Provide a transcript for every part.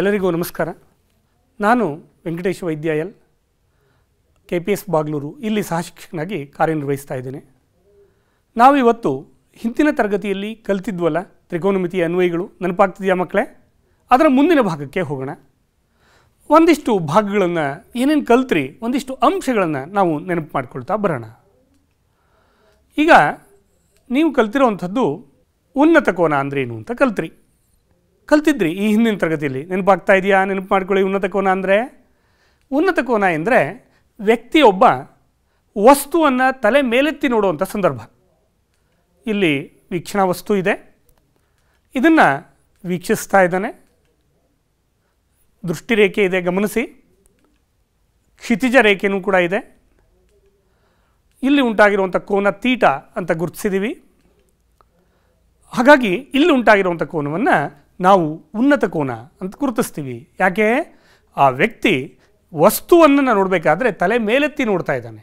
ಎಲ್ಲರಿಗೂ ನಮಸ್ಕಾರ ನಾನು ವೆಂಕಟೇಶ್ ವೈದ್ಯಾಯಲ್ L K P S Bagluru ಇಲ್ಲಿ ಸಹಶಿಕ್ಷಕನಾಗಿ ಕಾರ್ಯನಿರ್ವಹಿಸ್ತಾ ಇದ್ದೇನೆ ನಾವಿವತ್ತು ಹಿಂದಿನ ತರಗತಿಯಲ್ಲಿ ಕಲಿತಿದ್ವಲ್ಲ ತ್ರಿಕೋನಮಿತಿಯ ಅನ್ವಯಗಳು ನೆನಪಾಗ್ತಿದೆಯಾ ಮಕ್ಕಳೇ ಅದರ ಮುಂದಿನ ಭಾಗಕ್ಕೆ ಹೋಗೋಣ ಒಂದಿಷ್ಟು ಭಾಗಗಳನ್ನು ಏನೇನು ಕಲ್ತ್ರಿ ಒಂದಿಷ್ಟು ಅಂಶಗಳನ್ನು ನಾವು ನೆನಪು ಮಾಡಿಕೊಳ್ತಾ ಬರೋಣ ಈಗ ನೀವು ಕಲ್ತಿರೋವಂಥದ್ದು ಉನ್ನತ ಕೋನ ಅಂದ್ರೇನು ಅಂತ ಕಲ್ತ್ರಿ ಕಲ್ತಿದ್ರಿ ಈ ಹಿಂದಿನ ತರಗತಿಯಲ್ಲಿ ನೆನಪಾಗ್ತಾ ಇದೆಯಾ ನೆನಪು ಮಾಡ್ಕೊಳ್ಳಿ ಉನ್ನತ ಕೋನ ಅಂದರೆ ಉನ್ನತ ಕೋನ ಎಂದರೆ ವ್ಯಕ್ತಿಯೊಬ್ಬ ವಸ್ತುವನ್ನು ತಲೆ ಮೇಲೆತ್ತಿ ನೋಡುವಂಥ ಸಂದರ್ಭ ಇಲ್ಲಿ ವೀಕ್ಷಣಾ ವಸ್ತು ಇದೆ ಇದನ್ನು ವೀಕ್ಷಿಸ್ತಾ ಇದ್ದಾನೆ ದೃಷ್ಟಿರೇಖೆ ಇದೆ ಗಮನಿಸಿ ಕ್ಷಿತಿಜ ರೇಖೆಯೂ ಕೂಡ ಇದೆ ಇಲ್ಲಿ ಉಂಟಾಗಿರುವಂಥ ಕೋನ ತೀಟ ಅಂತ ಗುರುತಿಸಿದ್ದೀವಿ ಹಾಗಾಗಿ ಇಲ್ಲಿ ಉಂಟಾಗಿರುವಂಥ ಕೋನವನ್ನು ನಾವು ಉನ್ನತ ಕೋನ ಅಂತ ಗುರುತಿಸ್ತೀವಿ ಯಾಕೆ ಆ ವ್ಯಕ್ತಿ ವಸ್ತುವನ್ನು ನೋಡಬೇಕಾದ್ರೆ ತಲೆ ಮೇಲೆತ್ತಿ ನೋಡ್ತಾ ಇದ್ದಾನೆ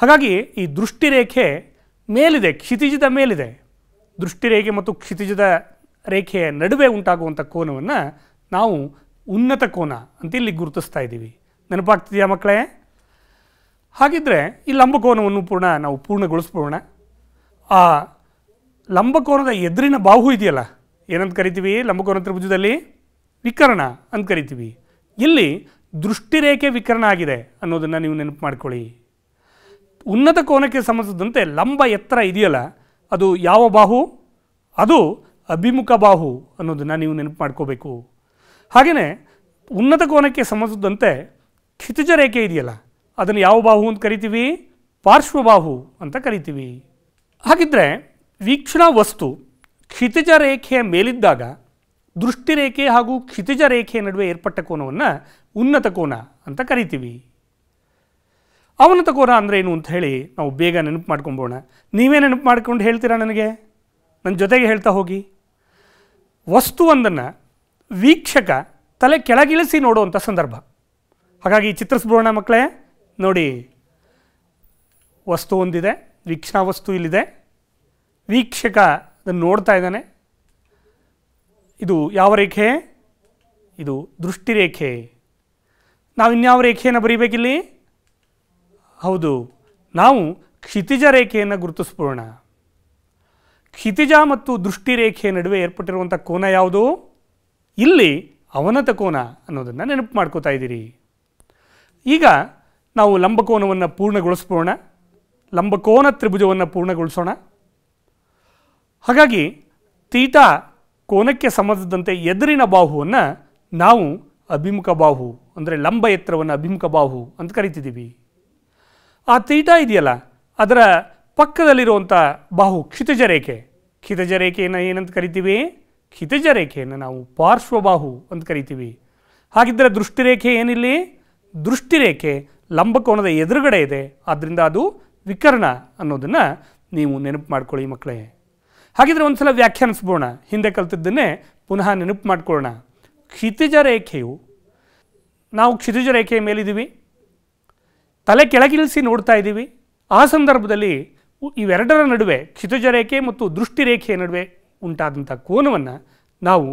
ಹಾಗಾಗಿ ಈ ದೃಷ್ಟಿರೇಖೆ ಮೇಲಿದೆ ಕ್ಷಿತಿಜದ ಮೇಲಿದೆ ದೃಷ್ಟಿರೇಖೆ ಮತ್ತು ಕ್ಷಿತಿಜದ ರೇಖೆಯ ನಡುವೆ ಉಂಟಾಗುವಂಥ ಕೋನವನ್ನು ನಾವು ಉನ್ನತ ಕೋನ ಅಂತ ಇಲ್ಲಿ ಗುರುತಿಸ್ತಾ ಇದ್ದೀವಿ ನೆನಪಾಗ್ತಿದೆಯಾ ಮಕ್ಕಳೇ ಹಾಗಿದ್ದರೆ ಈ ಲಂಬಕೋನವನ್ನು ಪೂರ್ಣ ನಾವು ಪೂರ್ಣಗೊಳಿಸ್ಬೋಣ ಆ ಲಂಬಕೋನದ ಎದುರಿನ ಬಾಹು ಇದೆಯಲ್ಲ ಏನಂತ ಕರಿತೀವಿ ಲಂಬಕೋನ ತ್ರಿಭುಜದಲ್ಲಿ ವಿಕರಣ ಅಂತ ಕರಿತೀವಿ ಇಲ್ಲಿ ದೃಷ್ಟಿರೇಖೆ ವಿಕರಣ ಆಗಿದೆ ಅನ್ನೋದನ್ನು ನೀವು ನೆನಪು ಮಾಡ್ಕೊಳ್ಳಿ ಉನ್ನತ ಕೋನಕ್ಕೆ ಸಂಬಂಧಿಸಿದಂತೆ ಲಂಬ ಎತ್ತರ ಇದೆಯಲ್ಲ ಅದು ಯಾವ ಬಾಹು ಅದು ಅಭಿಮುಖ ಬಾಹು ಅನ್ನೋದನ್ನು ನೀವು ನೆನಪು ಮಾಡ್ಕೋಬೇಕು ಹಾಗೆಯೇ ಉನ್ನತ ಕೋನಕ್ಕೆ ಸಂಬಂಧಿಸಿದಂತೆ ಕ್ಷಿತಿಜ ರೇಖೆ ಇದೆಯಲ್ಲ ಅದನ್ನು ಯಾವ ಬಾಹು ಅಂತ ಕರಿತೀವಿ ಪಾರ್ಶ್ವಬಾಹು ಅಂತ ಕರಿತೀವಿ ಹಾಗಿದ್ದರೆ ವೀಕ್ಷಣಾ ವಸ್ತು ಕ್ಷಿತಿಜ ರೇಖೆಯ ಮೇಲಿದ್ದಾಗ ದೃಷ್ಟಿರೇಖೆ ಹಾಗೂ ಕ್ಷಿತಿಜ ರೇಖೆಯ ನಡುವೆ ಏರ್ಪಟ್ಟ ಕೋನವನ್ನು ಉನ್ನತ ಕೋನ ಅಂತ ಕರಿತೀವಿ ಅವನತ ಕೋನ ಅಂದರೆ ಏನು ಅಂತ ಹೇಳಿ ನಾವು ಬೇಗ ನೆನಪು ಮಾಡ್ಕೊಂಬೋಣ ನೀವೇ ನೆನಪು ಮಾಡ್ಕೊಂಡು ಹೇಳ್ತೀರಾ ನನಗೆ ನನ್ನ ಜೊತೆಗೆ ಹೇಳ್ತಾ ಹೋಗಿ ವಸ್ತುವೊಂದನ್ನು ವೀಕ್ಷಕ ತಲೆ ಕೆಳಗಿಳಿಸಿ ನೋಡುವಂಥ ಸಂದರ್ಭ ಹಾಗಾಗಿ ಚಿತ್ರಿಸ್ಬಿಡೋಣ ಮಕ್ಕಳೇ ನೋಡಿ ವಸ್ತು ಒಂದಿದೆ ವೀಕ್ಷಣಾ ವಸ್ತು ಇಲ್ಲಿದೆ ವೀಕ್ಷಕ ಅದನ್ನು ನೋಡ್ತಾ ಇದ್ದಾನೆ ಇದು ಯಾವ ರೇಖೆ ಇದು ದೃಷ್ಟಿರೇಖೆ ನಾವು ಇನ್ಯಾವ ರೇಖೆಯನ್ನು ಬರೀಬೇಕಿಲ್ಲಿ ಹೌದು ನಾವು ಕ್ಷಿತಿಜ ರೇಖೆಯನ್ನು ಗುರುತಿಸ್ಬೋಣ ಕ್ಷಿತಿಜ ಮತ್ತು ದೃಷ್ಟಿರೇಖೆಯ ನಡುವೆ ಏರ್ಪಟ್ಟಿರುವಂಥ ಕೋನ ಯಾವುದು ಇಲ್ಲಿ ಅವನತ ಕೋನ ಅನ್ನೋದನ್ನು ನೆನಪು ಮಾಡ್ಕೋತಾ ಇದ್ದೀರಿ ಈಗ ನಾವು ಲಂಬಕೋನವನ್ನು ಪೂರ್ಣಗೊಳಿಸ್ಬೋಣ ಲಂಬಕೋನ ತ್ರಿಭುಜವನ್ನು ಪೂರ್ಣಗೊಳಿಸೋಣ ಹಾಗಾಗಿ ತೀಟಾ ಕೋನಕ್ಕೆ ಸಂಬಂಧಿಸಿದಂತೆ ಎದುರಿನ ಬಾಹುವನ್ನು ನಾವು ಅಭಿಮುಖ ಬಾಹು ಅಂದರೆ ಲಂಬ ಎತ್ತರವನ್ನು ಅಭಿಮುಖ ಬಾಹು ಅಂತ ಕರಿತಿದ್ದೀವಿ ಆ ತೀಟ ಇದೆಯಲ್ಲ ಅದರ ಪಕ್ಕದಲ್ಲಿರುವಂಥ ಬಾಹು ಕ್ಷಿತಜ ರೇಖೆ ಕ್ಷಿತಜ ರೇಖೆಯನ್ನು ಏನಂತ ಕರಿತೀವಿ ಕ್ಷಿತಜ ರೇಖೆಯನ್ನು ನಾವು ಪಾರ್ಶ್ವಬಾಹು ಅಂತ ಕರಿತೀವಿ ಹಾಗಿದ್ದರೆ ದೃಷ್ಟಿರೇಖೆ ಏನಿಲ್ಲಿ ದೃಷ್ಟಿರೇಖೆ ಕೋನದ ಎದುರುಗಡೆ ಇದೆ ಆದ್ದರಿಂದ ಅದು ವಿಕರ್ಣ ಅನ್ನೋದನ್ನು ನೀವು ನೆನಪು ಮಾಡ್ಕೊಳ್ಳಿ ಮಕ್ಕಳೇ ಹಾಗಿದ್ರೆ ಒಂದು ಸಲ ವ್ಯಾಖ್ಯಾನಿಸ್ಬೋಣ ಹಿಂದೆ ಕಲ್ತಿದ್ದನ್ನೇ ಪುನಃ ನೆನಪು ಮಾಡ್ಕೊಳ್ಳೋಣ ಕ್ಷಿತಿಜ ರೇಖೆಯು ನಾವು ಕ್ಷಿತಿಜ ರೇಖೆಯ ಮೇಲಿದ್ದೀವಿ ತಲೆ ಕೆಳಗಿಳಿಸಿ ನೋಡ್ತಾ ಇದ್ದೀವಿ ಆ ಸಂದರ್ಭದಲ್ಲಿ ಇವೆರಡರ ನಡುವೆ ಕ್ಷಿತಿಜ ರೇಖೆ ಮತ್ತು ರೇಖೆಯ ನಡುವೆ ಉಂಟಾದಂಥ ಕೋನವನ್ನು ನಾವು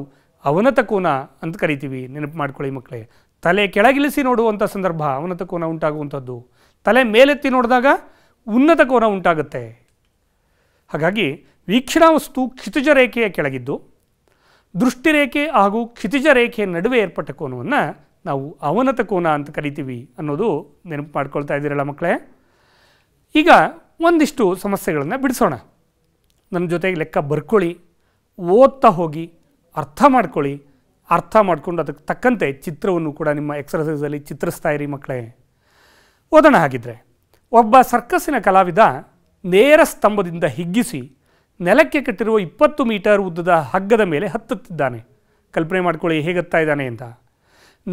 ಅವನತ ಕೋನ ಅಂತ ಕರಿತೀವಿ ನೆನಪು ಮಾಡ್ಕೊಳ್ಳಿ ಮಕ್ಕಳೇ ತಲೆ ಕೆಳಗಿಳಿಸಿ ನೋಡುವಂಥ ಸಂದರ್ಭ ಅವನತ ಕೋನ ಉಂಟಾಗುವಂಥದ್ದು ತಲೆ ಮೇಲೆತ್ತಿ ನೋಡಿದಾಗ ಉನ್ನತ ಕೋನ ಉಂಟಾಗುತ್ತೆ ಹಾಗಾಗಿ ವೀಕ್ಷಣಾ ವಸ್ತು ಕ್ಷಿತಿಜ ರೇಖೆಯ ಕೆಳಗಿದ್ದು ದೃಷ್ಟಿರೇಖೆ ಹಾಗೂ ಕ್ಷಿತಿಜ ರೇಖೆಯ ನಡುವೆ ಏರ್ಪಟ್ಟ ಕೋನವನ್ನು ನಾವು ಅವನತ ಕೋನ ಅಂತ ಕರಿತೀವಿ ಅನ್ನೋದು ನೆನಪು ಮಾಡ್ಕೊಳ್ತಾ ಇದ್ದೀರಲ್ಲ ಮಕ್ಕಳೇ ಈಗ ಒಂದಿಷ್ಟು ಸಮಸ್ಯೆಗಳನ್ನು ಬಿಡಿಸೋಣ ನನ್ನ ಜೊತೆಗೆ ಲೆಕ್ಕ ಬರ್ಕೊಳ್ಳಿ ಓದ್ತಾ ಹೋಗಿ ಅರ್ಥ ಮಾಡ್ಕೊಳ್ಳಿ ಅರ್ಥ ಮಾಡಿಕೊಂಡು ಅದಕ್ಕೆ ತಕ್ಕಂತೆ ಚಿತ್ರವನ್ನು ಕೂಡ ನಿಮ್ಮ ಎಕ್ಸರ್ಸೈಸಲ್ಲಿ ಚಿತ್ರಿಸ್ತಾ ಇರಿ ಮಕ್ಕಳೇ ಓದೋಣ ಹಾಗಿದ್ರೆ ಒಬ್ಬ ಸರ್ಕಸ್ಸಿನ ಕಲಾವಿದ ನೇರ ಸ್ತಂಭದಿಂದ ಹಿಗ್ಗಿಸಿ ನೆಲಕ್ಕೆ ಕಟ್ಟಿರುವ ಇಪ್ಪತ್ತು ಮೀಟರ್ ಉದ್ದದ ಹಗ್ಗದ ಮೇಲೆ ಹತ್ತುತ್ತಿದ್ದಾನೆ ಕಲ್ಪನೆ ಮಾಡಿಕೊಳ್ಳಿ ಹೇಗತ್ತಾ ಇದ್ದಾನೆ ಅಂತ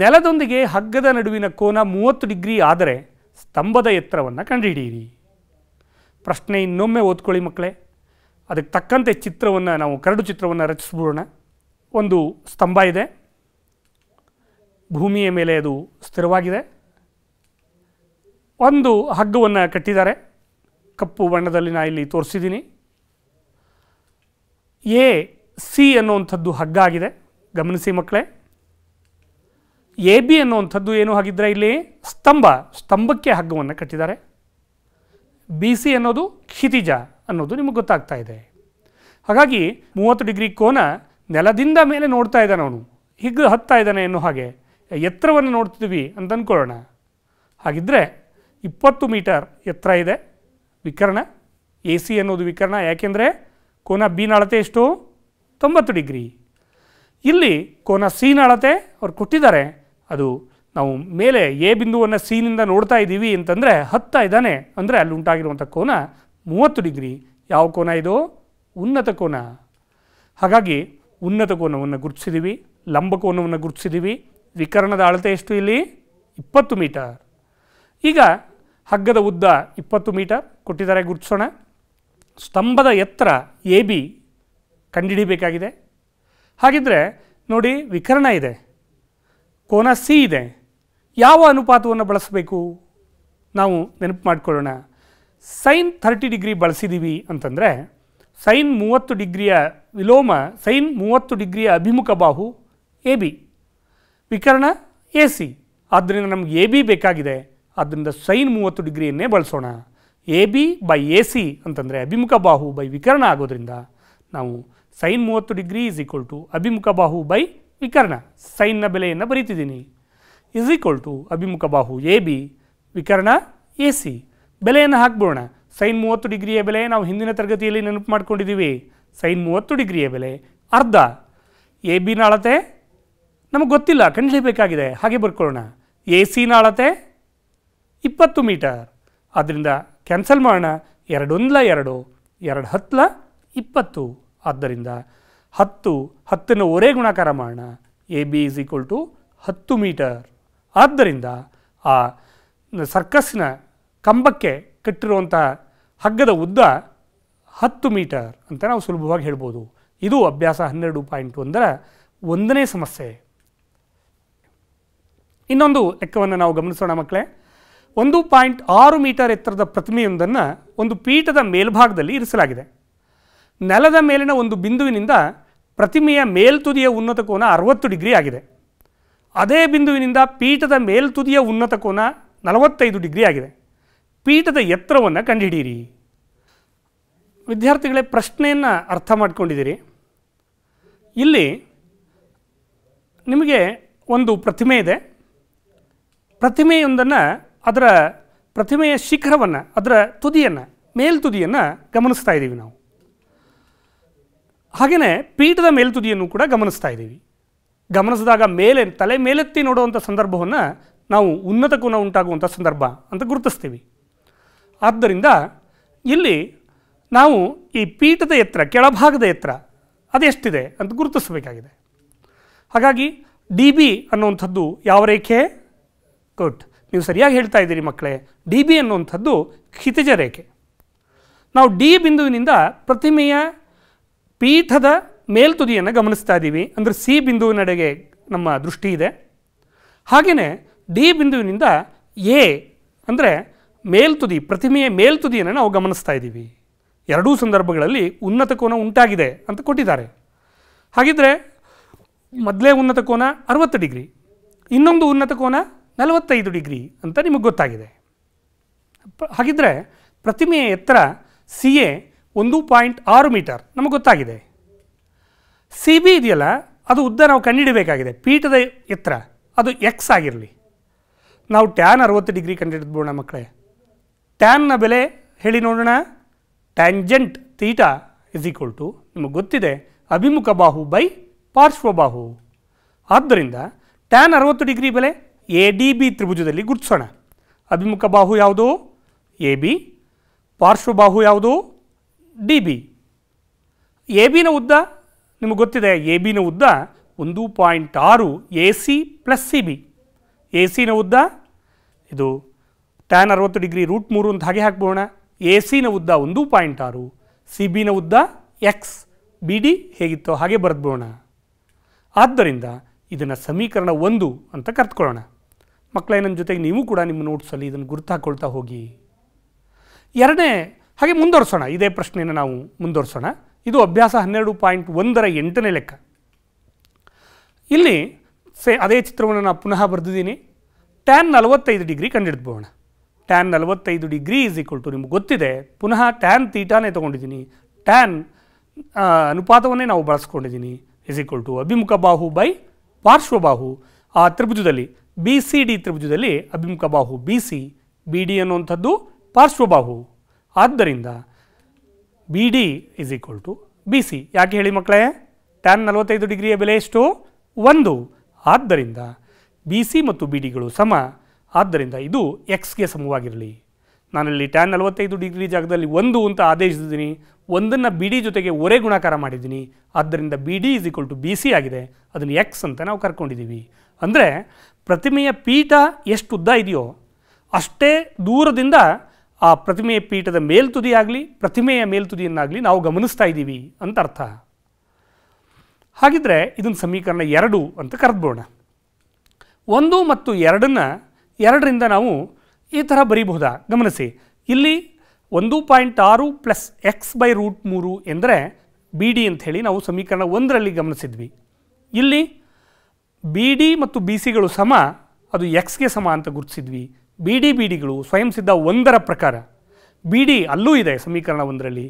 ನೆಲದೊಂದಿಗೆ ಹಗ್ಗದ ನಡುವಿನ ಕೋನ ಮೂವತ್ತು ಡಿಗ್ರಿ ಆದರೆ ಸ್ತಂಭದ ಎತ್ತರವನ್ನು ಕಂಡುಹಿಡಿಯಿರಿ ಪ್ರಶ್ನೆ ಇನ್ನೊಮ್ಮೆ ಓದ್ಕೊಳ್ಳಿ ಮಕ್ಕಳೇ ಅದಕ್ಕೆ ತಕ್ಕಂತೆ ಚಿತ್ರವನ್ನು ನಾವು ಕರಡು ಚಿತ್ರವನ್ನು ರಚಿಸ್ಬಿಡೋಣ ಒಂದು ಸ್ತಂಭ ಇದೆ ಭೂಮಿಯ ಮೇಲೆ ಅದು ಸ್ಥಿರವಾಗಿದೆ ಒಂದು ಹಗ್ಗವನ್ನು ಕಟ್ಟಿದ್ದಾರೆ ಕಪ್ಪು ಬಣ್ಣದಲ್ಲಿ ನಾನು ಇಲ್ಲಿ ತೋರಿಸಿದ್ದೀನಿ ಎ ಸಿ ಹಗ್ಗ ಆಗಿದೆ ಗಮನಿಸಿ ಮಕ್ಕಳೇ ಎ ಬಿ ಅನ್ನುವಂಥದ್ದು ಏನು ಹಾಗಿದ್ರೆ ಇಲ್ಲಿ ಸ್ತಂಭ ಸ್ತಂಭಕ್ಕೆ ಹಗ್ಗವನ್ನು ಕಟ್ಟಿದ್ದಾರೆ ಬಿ ಸಿ ಅನ್ನೋದು ಕ್ಷಿತಿಜ ಅನ್ನೋದು ನಿಮಗೆ ಗೊತ್ತಾಗ್ತಾ ಇದೆ ಹಾಗಾಗಿ ಮೂವತ್ತು ಡಿಗ್ರಿ ಕೋನ ನೆಲದಿಂದ ಮೇಲೆ ನೋಡ್ತಾ ಇದ್ದಾನೆ ಅವನು ಹಿಗ್ಗು ಹತ್ತಾ ಇದ್ದಾನೆ ಎನ್ನುವ ಹಾಗೆ ಎತ್ತರವನ್ನು ನೋಡ್ತಿದ್ವಿ ಅಂತ ಅಂದ್ಕೊಳ್ಳೋಣ ಹಾಗಿದ್ದರೆ ಇಪ್ಪತ್ತು ಮೀಟರ್ ಎತ್ತರ ಇದೆ ವಿಕರಣ ಎ ಸಿ ಅನ್ನೋದು ವಿಕರಣ ಯಾಕೆಂದರೆ ಕೋನ ಬಿನ ಅಳತೆ ಎಷ್ಟು ತೊಂಬತ್ತು ಡಿಗ್ರಿ ಇಲ್ಲಿ ಕೋನ ಸೀನ ಅಳತೆ ಅವ್ರು ಕೊಟ್ಟಿದ್ದಾರೆ ಅದು ನಾವು ಮೇಲೆ ಎ ಬಿಂದುವನ್ನು ಸೀನಿಂದ ನೋಡ್ತಾ ಇದ್ದೀವಿ ಅಂತಂದರೆ ಹತ್ತಾ ಇದ್ದಾನೆ ಅಂದರೆ ಅಲ್ಲಿ ಉಂಟಾಗಿರುವಂಥ ಕೋನ ಮೂವತ್ತು ಡಿಗ್ರಿ ಯಾವ ಕೋನ ಇದು ಉನ್ನತ ಕೋನ ಹಾಗಾಗಿ ಉನ್ನತ ಕೋನವನ್ನು ಗುರುತಿಸಿದ್ದೀವಿ ಲಂಬ ಕೋನವನ್ನು ಗುರುತಿಸಿದ್ದೀವಿ ವಿಕರಣದ ಅಳತೆ ಎಷ್ಟು ಇಲ್ಲಿ ಇಪ್ಪತ್ತು ಮೀಟರ್ ಈಗ ಹಗ್ಗದ ಉದ್ದ ಇಪ್ಪತ್ತು ಮೀಟರ್ ಕೊಟ್ಟಿದ್ದಾರೆ ಗುರುತಿಸೋಣ ಸ್ತಂಭದ ಎತ್ತರ ಎ ಬಿ ಕಂಡುಹಿಡಿಬೇಕಾಗಿದೆ ಹಾಗಿದ್ದರೆ ನೋಡಿ ವಿಕರ್ಣ ಇದೆ ಕೋನ ಸಿ ಇದೆ ಯಾವ ಅನುಪಾತವನ್ನು ಬಳಸಬೇಕು ನಾವು ನೆನಪು ಮಾಡಿಕೊಳ್ಳೋಣ ಸೈನ್ ಥರ್ಟಿ ಡಿಗ್ರಿ ಬಳಸಿದ್ದೀವಿ ಅಂತಂದರೆ ಸೈನ್ ಮೂವತ್ತು ಡಿಗ್ರಿಯ ವಿಲೋಮ ಸೈನ್ ಮೂವತ್ತು ಡಿಗ್ರಿಯ ಅಭಿಮುಖ ಬಾಹು ಎ ಬಿ ವಿಕರ್ಣ ಎ ಸಿ ಆದ್ದರಿಂದ ನಮಗೆ ಎ ಬಿ ಬೇಕಾಗಿದೆ ಆದ್ದರಿಂದ ಸೈನ್ ಮೂವತ್ತು ಡಿಗ್ರಿಯನ್ನೇ ಬಳಸೋಣ A B by A C ಅಂತಂದರೆ ಅಭಿಮುಖ ಬಾಹು ಬೈ ವಿಕರ್ಣ ಆಗೋದ್ರಿಂದ ನಾವು ಸೈನ್ ಮೂವತ್ತು ಡಿಗ್ರಿ ಇಸ್ ಈಕ್ವಲ್ ಟು ಅಭಿಮುಖ ಬಾಹು ಬೈ ವಿಕರ್ಣ ಸೈನ್ನ ಬೆಲೆಯನ್ನು ಬರೀತಿದ್ದೀನಿ ಇಸ್ ಈಕ್ವಲ್ ಟು ಅಭಿಮುಖ ಬಾಹು ಎ ಬಿ ವಿಕರ್ಣ ಎ ಸಿ ಬೆಲೆಯನ್ನು ಹಾಕ್ಬಿಡೋಣ ಸೈನ್ ಮೂವತ್ತು ಡಿಗ್ರಿಯ ಬೆಲೆ ನಾವು ಹಿಂದಿನ ತರಗತಿಯಲ್ಲಿ ನೆನಪು ಮಾಡ್ಕೊಂಡಿದ್ದೀವಿ ಸೈನ್ ಮೂವತ್ತು ಡಿಗ್ರಿಯ ಬೆಲೆ ಅರ್ಧ ಎ ಬಿನ ಅಳತೆ ನಮಗೆ ಗೊತ್ತಿಲ್ಲ ಕಂಡಿಬೇಕಾಗಿದೆ ಹಾಗೆ ಬರ್ಕೊಳ್ಳೋಣ ಎ ಸಿನ ಅಳತೆ ಇಪ್ಪತ್ತು ಮೀಟರ್ ಆದ್ದರಿಂದ ಕ್ಯಾನ್ಸಲ್ ಮಾಡೋಣ ಎರಡೊಂದ್ಲ ಎರಡು ಎರಡು ಹತ್ತಲ ಇಪ್ಪತ್ತು ಆದ್ದರಿಂದ ಹತ್ತು ಹತ್ತನ್ನು ಒರೇ ಗುಣಾಕಾರ ಮಾಡೋಣ A B is equal to ಹತ್ತು ಮೀಟರ್ ಆದ್ದರಿಂದ ಆ ಸರ್ಕಸ್ನ ಕಂಬಕ್ಕೆ ಕಟ್ಟಿರುವಂಥ ಹಗ್ಗದ ಉದ್ದ ಹತ್ತು ಮೀಟರ್ ಅಂತ ನಾವು ಸುಲಭವಾಗಿ ಹೇಳ್ಬೋದು ಇದು ಅಭ್ಯಾಸ ಹನ್ನೆರಡು ಪಾಯಿಂಟ್ ಒಂದರ ಒಂದನೇ ಸಮಸ್ಯೆ ಇನ್ನೊಂದು ಲೆಕ್ಕವನ್ನು ನಾವು ಗಮನಿಸೋಣ ಮಕ್ಕಳೇ ಒಂದು ಪಾಯಿಂಟ್ ಆರು ಮೀಟರ್ ಎತ್ತರದ ಪ್ರತಿಮೆಯೊಂದನ್ನು ಒಂದು ಪೀಠದ ಮೇಲ್ಭಾಗದಲ್ಲಿ ಇರಿಸಲಾಗಿದೆ ನೆಲದ ಮೇಲಿನ ಒಂದು ಬಿಂದುವಿನಿಂದ ಪ್ರತಿಮೆಯ ಮೇಲ್ತುದಿಯ ಉನ್ನತ ಕೋನ ಅರವತ್ತು ಡಿಗ್ರಿ ಆಗಿದೆ ಅದೇ ಬಿಂದುವಿನಿಂದ ಪೀಠದ ಮೇಲ್ತುದಿಯ ಉನ್ನತ ಕೋನ ನಲವತ್ತೈದು ಡಿಗ್ರಿ ಆಗಿದೆ ಪೀಠದ ಎತ್ತರವನ್ನು ಕಂಡುಹಿಡಿಯಿರಿ ವಿದ್ಯಾರ್ಥಿಗಳೇ ಪ್ರಶ್ನೆಯನ್ನು ಅರ್ಥ ಮಾಡ್ಕೊಂಡಿದ್ದೀರಿ ಇಲ್ಲಿ ನಿಮಗೆ ಒಂದು ಪ್ರತಿಮೆ ಇದೆ ಪ್ರತಿಮೆಯೊಂದನ್ನು ಅದರ ಪ್ರತಿಮೆಯ ಶಿಖರವನ್ನು ಅದರ ತುದಿಯನ್ನು ಮೇಲ್ತುದಿಯನ್ನು ಗಮನಿಸ್ತಾ ಇದ್ದೀವಿ ನಾವು ಹಾಗೆಯೇ ಪೀಠದ ಮೇಲ್ತುದಿಯನ್ನು ಕೂಡ ಗಮನಿಸ್ತಾ ಇದ್ದೀವಿ ಗಮನಿಸಿದಾಗ ಮೇಲೆ ತಲೆ ಮೇಲೆತ್ತಿ ನೋಡುವಂಥ ಸಂದರ್ಭವನ್ನು ನಾವು ಉನ್ನತ ಗುಣ ಉಂಟಾಗುವಂಥ ಸಂದರ್ಭ ಅಂತ ಗುರುತಿಸ್ತೀವಿ ಆದ್ದರಿಂದ ಇಲ್ಲಿ ನಾವು ಈ ಪೀಠದ ಎತ್ತರ ಕೆಳಭಾಗದ ಎತ್ತರ ಅದೆಷ್ಟಿದೆ ಅಂತ ಗುರುತಿಸಬೇಕಾಗಿದೆ ಹಾಗಾಗಿ ಡಿ ಬಿ ಅನ್ನುವಂಥದ್ದು ಯಾವ ರೇಖೆ ಗುಡ್ ನೀವು ಸರಿಯಾಗಿ ಹೇಳ್ತಾ ಇದ್ದೀರಿ ಮಕ್ಕಳೇ ಡಿ ಬಿ ಅನ್ನುವಂಥದ್ದು ಕ್ಷಿತಿಜ ರೇಖೆ ನಾವು ಡಿ ಬಿಂದುವಿನಿಂದ ಪ್ರತಿಮೆಯ ಪೀಠದ ಮೇಲ್ತುದಿಯನ್ನು ಗಮನಿಸ್ತಾ ಇದ್ದೀವಿ ಅಂದರೆ ಸಿ ಬಿಂದುವಿನಡೆಗೆ ನಮ್ಮ ದೃಷ್ಟಿ ಇದೆ ಹಾಗೆಯೇ ಡಿ ಬಿಂದುವಿನಿಂದ ಎ ಅಂದರೆ ಮೇಲ್ತುದಿ ಪ್ರತಿಮೆಯ ಮೇಲ್ತುದಿಯನ್ನು ನಾವು ಗಮನಿಸ್ತಾ ಇದ್ದೀವಿ ಎರಡೂ ಸಂದರ್ಭಗಳಲ್ಲಿ ಉನ್ನತ ಕೋನ ಉಂಟಾಗಿದೆ ಅಂತ ಕೊಟ್ಟಿದ್ದಾರೆ ಹಾಗಿದ್ದರೆ ಮೊದಲೇ ಉನ್ನತ ಕೋನ ಅರವತ್ತು ಡಿಗ್ರಿ ಇನ್ನೊಂದು ಉನ್ನತ ಕೋನ ನಲವತ್ತೈದು ಡಿಗ್ರಿ ಅಂತ ನಿಮಗೆ ಗೊತ್ತಾಗಿದೆ ಹಾಗಿದ್ದರೆ ಪ್ರತಿಮೆಯ ಎತ್ತರ ಸಿ ಎ ಒಂದು ಪಾಯಿಂಟ್ ಆರು ಮೀಟರ್ ನಮಗೆ ಗೊತ್ತಾಗಿದೆ ಸಿ ಬಿ ಇದೆಯಲ್ಲ ಅದು ಉದ್ದ ನಾವು ಕಂಡುಹಿಡಬೇಕಾಗಿದೆ ಪೀಠದ ಎತ್ತರ ಅದು ಎಕ್ಸ್ ಆಗಿರಲಿ ನಾವು ಟ್ಯಾನ್ ಅರವತ್ತು ಡಿಗ್ರಿ ಕಂಡುಹಿಡಿದ್ಬೋಣ ಮಕ್ಕಳೇ ಟ್ಯಾನ್ನ ಬೆಲೆ ಹೇಳಿ ನೋಡೋಣ tangent theta is equal to ನಿಮಗೆ ಗೊತ್ತಿದೆ ಅಭಿಮುಖ ಬಾಹು ಬೈ ಪಾರ್ಶ್ವಬಾಹು ಆದ್ದರಿಂದ ಟ್ಯಾನ್ ಅರವತ್ತು ಡಿಗ್ರಿ ಬೆಲೆ ಎ ಡಿ ಬಿ ತ್ರಿಭುಜದಲ್ಲಿ ಗುರುತಿಸೋಣ ಅಭಿಮುಖ ಬಾಹು ಯಾವುದು ಎ ಬಿ ಪಾರ್ಶ್ವಬಾಹು ಯಾವುದು ಡಿ ಬಿ ಎ ಬಿನ ಉದ್ದ ನಿಮಗೆ ಗೊತ್ತಿದೆ ಎ ಬಿನ ಉದ್ದ ಒಂದು ಪಾಯಿಂಟ್ ಆರು A C plus C B A ಸಿನ ಉದ್ದ ಇದು ಟ್ಯಾನ್ ಅರವತ್ತು ಡಿಗ್ರಿ ರೂಟ್ ಮೂರು ಅಂತ ಹಾಗೆ ಹಾಕ್ಬೋಣ ಎ ಸಿನ ಉದ್ದ ಒಂದು ಪಾಯಿಂಟ್ ಆರು ಸಿ ಬಿನ ಉದ್ದ ಎಕ್ಸ್ ಬಿ ಡಿ ಹೇಗಿತ್ತೋ ಹಾಗೆ ಬರೆದ್ಬೋಣ ಆದ್ದರಿಂದ ಇದನ್ನು ಸಮೀಕರಣ ಒಂದು ಅಂತ ಕರೆದುಕೊಳ್ಳೋಣ ಮಕ್ಕಳೇ ನನ್ನ ಜೊತೆಗೆ ನೀವು ಕೂಡ ನಿಮ್ಮ ನೋಟ್ಸಲ್ಲಿ ಇದನ್ನು ಗುರುತು ಹಾಕ್ಕೊಳ್ತಾ ಹೋಗಿ ಎರಡನೇ ಹಾಗೆ ಮುಂದುವರ್ಸೋಣ ಇದೇ ಪ್ರಶ್ನೆಯನ್ನು ನಾವು ಮುಂದುವರ್ಸೋಣ ಇದು ಅಭ್ಯಾಸ ಹನ್ನೆರಡು ಪಾಯಿಂಟ್ ಒಂದರ ಎಂಟನೇ ಲೆಕ್ಕ ಇಲ್ಲಿ ಸೇ ಅದೇ ಚಿತ್ರವನ್ನು ನಾನು ಪುನಃ ಬರೆದಿದ್ದೀನಿ ಟ್ಯಾನ್ ನಲವತ್ತೈದು ಡಿಗ್ರಿ ಕಂಡಿಡ್ಬೋಣ ಟ್ಯಾನ್ ನಲವತ್ತೈದು ಡಿಗ್ರಿ ಈಸ್ ಈಕ್ವಲ್ ಟು ನಿಮ್ಗೆ ಗೊತ್ತಿದೆ ಪುನಃ ಟ್ಯಾನ್ ತೀಟಾನೇ ತೊಗೊಂಡಿದ್ದೀನಿ ಟ್ಯಾನ್ ಅನುಪಾತವನ್ನೇ ನಾವು ಬಳಸ್ಕೊಂಡಿದ್ದೀನಿ ಈಸ್ ಈಕ್ವಲ್ ಟು ಅಭಿಮುಖ ಬಾಹು ಬೈ ಪಾರ್ಶ್ವಬಾಹು ಆ ತ್ರಿಭುಜದಲ್ಲಿ ಬಿ ಸಿ ಡಿ ತ್ರಿಭುಜದಲ್ಲಿ ಅಭಿಮುಖ ಬಾಹು ಬಿ ಸಿ ಬಿ ಡಿ ಅನ್ನುವಂಥದ್ದು ಪಾರ್ಶ್ವಬಾಹು ಆದ್ದರಿಂದ B D is equal to B C ಯಾಕೆ ಹೇಳಿ ಮಕ್ಕಳೇ ಟ್ಯಾನ್ ನಲವತ್ತೈದು ಡಿಗ್ರಿಯ ಬೆಲೆ ಎಷ್ಟು ಒಂದು ಆದ್ದರಿಂದ ಬಿ ಸಿ ಮತ್ತು ಬಿ ಡಿಗಳು ಸಮ ಆದ್ದರಿಂದ ಇದು ಎಕ್ಸ್ಗೆ ಸಮವಾಗಿರಲಿ ನಾನಲ್ಲಿ ಟ್ಯಾನ್ ನಲವತ್ತೈದು ಡಿಗ್ರಿ ಜಾಗದಲ್ಲಿ ಒಂದು ಅಂತ ಆದೇಶಿಸಿದ್ದೀನಿ ಒಂದನ್ನು ಬಿ ಡಿ ಜೊತೆಗೆ ಒರೆ ಗುಣಾಕಾರ ಮಾಡಿದ್ದೀನಿ ಆದ್ದರಿಂದ B D is equal to B C ಆಗಿದೆ ಅದನ್ನು ಎಕ್ಸ್ ಅಂತ ನಾವು ಕರ್ಕೊಂಡಿದ್ದೀವಿ ಅಂದರೆ ಪ್ರತಿಮೆಯ ಪೀಠ ಎಷ್ಟು ಉದ್ದ ಇದೆಯೋ ಅಷ್ಟೇ ದೂರದಿಂದ ಆ ಪ್ರತಿಮೆಯ ಪೀಠದ ಮೇಲ್ತುದಿಯಾಗಲಿ ಪ್ರತಿಮೆಯ ಮೇಲ್ತುದಿಯನ್ನಾಗಲಿ ನಾವು ಗಮನಿಸ್ತಾ ಇದ್ದೀವಿ ಅಂತ ಅರ್ಥ ಹಾಗಿದ್ರೆ ಇದನ್ನು ಸಮೀಕರಣ ಎರಡು ಅಂತ ಕರೆದ್ಬೋಣ ಒಂದು ಮತ್ತು ಎರಡನ್ನ ಎರಡರಿಂದ ನಾವು ಈ ಥರ ಬರೀಬಹುದಾ ಗಮನಿಸಿ ಇಲ್ಲಿ ಒಂದು ಪಾಯಿಂಟ್ ಆರು ಪ್ಲಸ್ ಎಕ್ಸ್ ಬೈ ರೂಟ್ ಮೂರು ಎಂದರೆ ಬಿ ಡಿ ಅಂಥೇಳಿ ನಾವು ಸಮೀಕರಣ ಒಂದರಲ್ಲಿ ಗಮನಿಸಿದ್ವಿ ಇಲ್ಲಿ ಬಿ ಡಿ ಮತ್ತು ಬಿ ಸಿಗಳು ಸಮ ಅದು ಎಕ್ಸ್ಗೆ ಸಮ ಅಂತ ಗುರುತಿಸಿದ್ವಿ ಬಿ ಡಿ ಬಿ ಡಿಗಳು ಸ್ವಯಂ ಸಿದ್ಧ ಒಂದರ ಪ್ರಕಾರ ಬಿ ಡಿ ಅಲ್ಲೂ ಇದೆ ಸಮೀಕರಣ ಒಂದರಲ್ಲಿ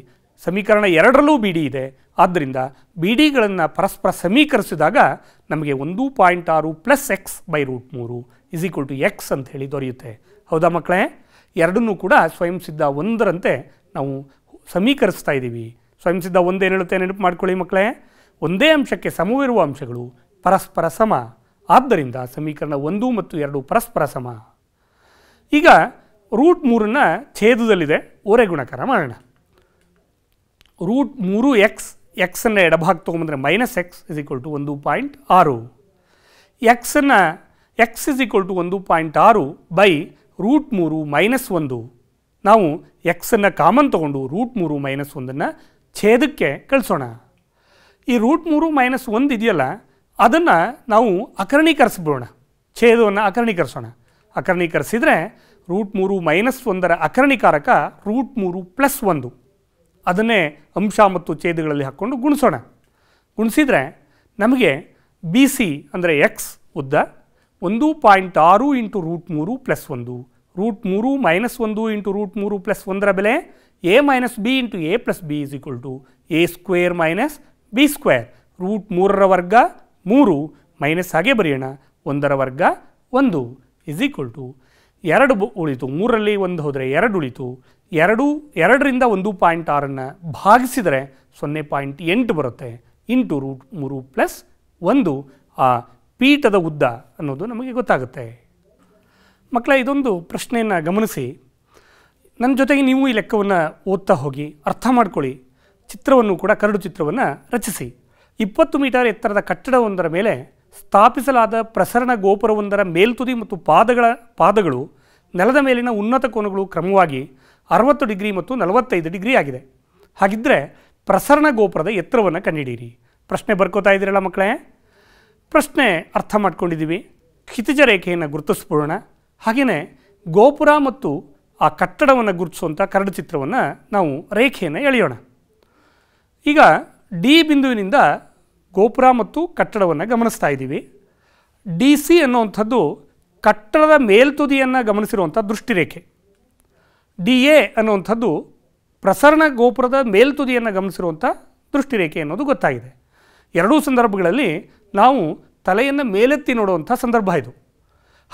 ಸಮೀಕರಣ ಎರಡರಲ್ಲೂ ಬಿ ಡಿ ಇದೆ ಆದ್ದರಿಂದ ಬಿ ಡಿಗಳನ್ನು ಪರಸ್ಪರ ಸಮೀಕರಿಸಿದಾಗ ನಮಗೆ ಒಂದು ಪಾಯಿಂಟ್ ಆರು ಪ್ಲಸ್ ಎಕ್ಸ್ ಬೈ ರೂಟ್ ಮೂರು ಇಸ್ ಈಕ್ವಲ್ ಟು ಎಕ್ಸ್ ಅಂತ ಹೇಳಿ ದೊರೆಯುತ್ತೆ ಹೌದಾ ಮಕ್ಕಳೇ ಎರಡನ್ನೂ ಕೂಡ ಸ್ವಯಂ ಸಿದ್ಧ ಒಂದರಂತೆ ನಾವು ಸಮೀಕರಿಸ್ತಾ ಇದ್ದೀವಿ ಸ್ವಯಂ ಸಿದ್ಧ ಒಂದೇನು ಹೇಳುತ್ತೆ ನೆನಪು ಮಾಡ್ಕೊಳ್ಳಿ ಮಕ್ಕಳೇ ಒಂದೇ ಅಂಶಕ್ಕೆ ಸಮವಿರುವ ಅಂಶಗಳು ಪರಸ್ಪರ ಸಮ ಆದ್ದರಿಂದ ಸಮೀಕರಣ ಒಂದು ಮತ್ತು ಎರಡು ಪರಸ್ಪರ ಸಮ ಈಗ ರೂಟ್ ಮೂರನ್ನು ಛೇದದಲ್ಲಿದೆ ಓರೆ ಗುಣಕಾರ ಮಾಡೋಣ ರೂಟ್ ಮೂರು ಎಕ್ಸ್ ಎಕ್ಸನ್ನು ಎಡಭಾಗ ತೊಗೊಂಬಂದರೆ minus X is equal to ಒಂದು ಪಾಯಿಂಟ್ ಆರು ಎಕ್ಸನ್ನು ಎಕ್ಸ್ ಇಸ್ ಈಕ್ವಲ್ ಟು ಒಂದು ಪಾಯಿಂಟ್ ಆರು ಬೈ ರೂಟ್ ಮೂರು ಮೈನಸ್ ಒಂದು ನಾವು ಎಕ್ಸನ್ನು ಕಾಮನ್ ತೊಗೊಂಡು ರೂಟ್ ಮೂರು ಮೈನಸ್ ಒಂದನ್ನು ಛೇದಕ್ಕೆ ಕಳಿಸೋಣ ಈ ರೂಟ್ ಮೂರು ಮೈನಸ್ ಒಂದು ಇದೆಯಲ್ಲ ಅದನ್ನು ನಾವು ಅಕರಣೀಕರಿಸ್ಬಿಡೋಣ ಛೇದವನ್ನು ಅಕರಣೀಕರಿಸೋಣ ಅಕರಣೀಕರಿಸಿದರೆ ರೂಟ್ ಮೂರು ಮೈನಸ್ ಒಂದರ ಅಕರ್ಣಿಕಾರಕ ರೂಟ್ ಮೂರು ಪ್ಲಸ್ ಒಂದು ಅದನ್ನೇ ಅಂಶ ಮತ್ತು ಛೇದಗಳಲ್ಲಿ ಹಾಕ್ಕೊಂಡು ಗುಣಿಸೋಣ ಗುಣಿಸಿದರೆ ನಮಗೆ ಬಿ ಸಿ ಅಂದರೆ ಎಕ್ಸ್ ಉದ್ದ ಒಂದು ಪಾಯಿಂಟ್ ಆರು ಇಂಟು ರೂಟ್ ಮೂರು ಪ್ಲಸ್ ಒಂದು ರೂಟ್ ಮೂರು ಮೈನಸ್ ಒಂದು ಇಂಟು ರೂಟ್ ಮೂರು ಪ್ಲಸ್ ಒಂದರ ಬೆಲೆ A minus B into A plus B is equal to A square minus B square root ಮೂರರ ವರ್ಗ ಮೂರು ಮೈನಸ್ ಹಾಗೆ ಬರೆಯೋಣ ಒಂದರ ವರ್ಗ ಒಂದು ಇಸ್ ಈಕ್ವಲ್ ಟು ಎರಡು ಉಳಿತು ಮೂರರಲ್ಲಿ ಒಂದು ಹೋದರೆ ಎರಡು ಉಳಿತು ಎರಡು ಎರಡರಿಂದ ಒಂದು ಪಾಯಿಂಟ್ ಆರನ್ನು ಭಾಗಿಸಿದರೆ ಸೊನ್ನೆ ಪಾಯಿಂಟ್ ಎಂಟು ಬರುತ್ತೆ ಇಂಟು ರೂಟ್ ಮೂರು ಪ್ಲಸ್ ಒಂದು ಆ ಪೀಠದ ಉದ್ದ ಅನ್ನೋದು ನಮಗೆ ಗೊತ್ತಾಗುತ್ತೆ ಮಕ್ಕಳ ಇದೊಂದು ಪ್ರಶ್ನೆಯನ್ನು ಗಮನಿಸಿ ನನ್ನ ಜೊತೆಗೆ ನೀವು ಈ ಲೆಕ್ಕವನ್ನು ಓದ್ತಾ ಹೋಗಿ ಅರ್ಥ ಮಾಡ್ಕೊಳ್ಳಿ ಚಿತ್ರವನ್ನು ಕೂಡ ಕರಡು ಚಿತ್ರವನ್ನು ರಚಿಸಿ ಇಪ್ಪತ್ತು ಮೀಟರ್ ಎತ್ತರದ ಕಟ್ಟಡವೊಂದರ ಮೇಲೆ ಸ್ಥಾಪಿಸಲಾದ ಪ್ರಸರಣ ಗೋಪುರವೊಂದರ ಮೇಲ್ತುದಿ ಮತ್ತು ಪಾದಗಳ ಪಾದಗಳು ನೆಲದ ಮೇಲಿನ ಉನ್ನತ ಕೋನಗಳು ಕ್ರಮವಾಗಿ ಅರವತ್ತು ಡಿಗ್ರಿ ಮತ್ತು ನಲವತ್ತೈದು ಡಿಗ್ರಿ ಆಗಿದೆ ಹಾಗಿದ್ದರೆ ಪ್ರಸರಣ ಗೋಪುರದ ಎತ್ತರವನ್ನು ಕಂಡುಹಿಡಿಯಿರಿ ಪ್ರಶ್ನೆ ಬರ್ಕೋತಾ ಇದ್ದೀರಲ್ಲ ಮಕ್ಕಳೇ ಪ್ರಶ್ನೆ ಅರ್ಥ ಮಾಡ್ಕೊಂಡಿದ್ದೀವಿ ಕ್ಷಿತಿಜ ರೇಖೆಯನ್ನು ಗುರುತಿಸ್ಬಿಡೋಣ ಹಾಗೆಯೇ ಗೋಪುರ ಮತ್ತು ಆ ಕಟ್ಟಡವನ್ನು ಗುರುತಿಸುವಂಥ ಕರಡು ಚಿತ್ರವನ್ನು ನಾವು ರೇಖೆಯನ್ನು ಎಳೆಯೋಣ ಈಗ ಡಿ ಬಿಂದುವಿನಿಂದ ಗೋಪುರ ಮತ್ತು ಕಟ್ಟಡವನ್ನು ಗಮನಿಸ್ತಾ ಇದ್ದೀವಿ ಡಿ ಸಿ ಅನ್ನುವಂಥದ್ದು ಕಟ್ಟಡದ ಮೇಲ್ತುದಿಯನ್ನು ಗಮನಿಸಿರುವಂಥ ದೃಷ್ಟಿರೇಖೆ ಡಿ ಎ ಅನ್ನುವಂಥದ್ದು ಪ್ರಸರಣ ಗೋಪುರದ ಮೇಲ್ತುದಿಯನ್ನು ಗಮನಿಸಿರುವಂಥ ದೃಷ್ಟಿರೇಖೆ ಅನ್ನೋದು ಗೊತ್ತಾಗಿದೆ ಎರಡೂ ಸಂದರ್ಭಗಳಲ್ಲಿ ನಾವು ತಲೆಯನ್ನು ಮೇಲೆತ್ತಿ ನೋಡುವಂಥ ಸಂದರ್ಭ ಇದು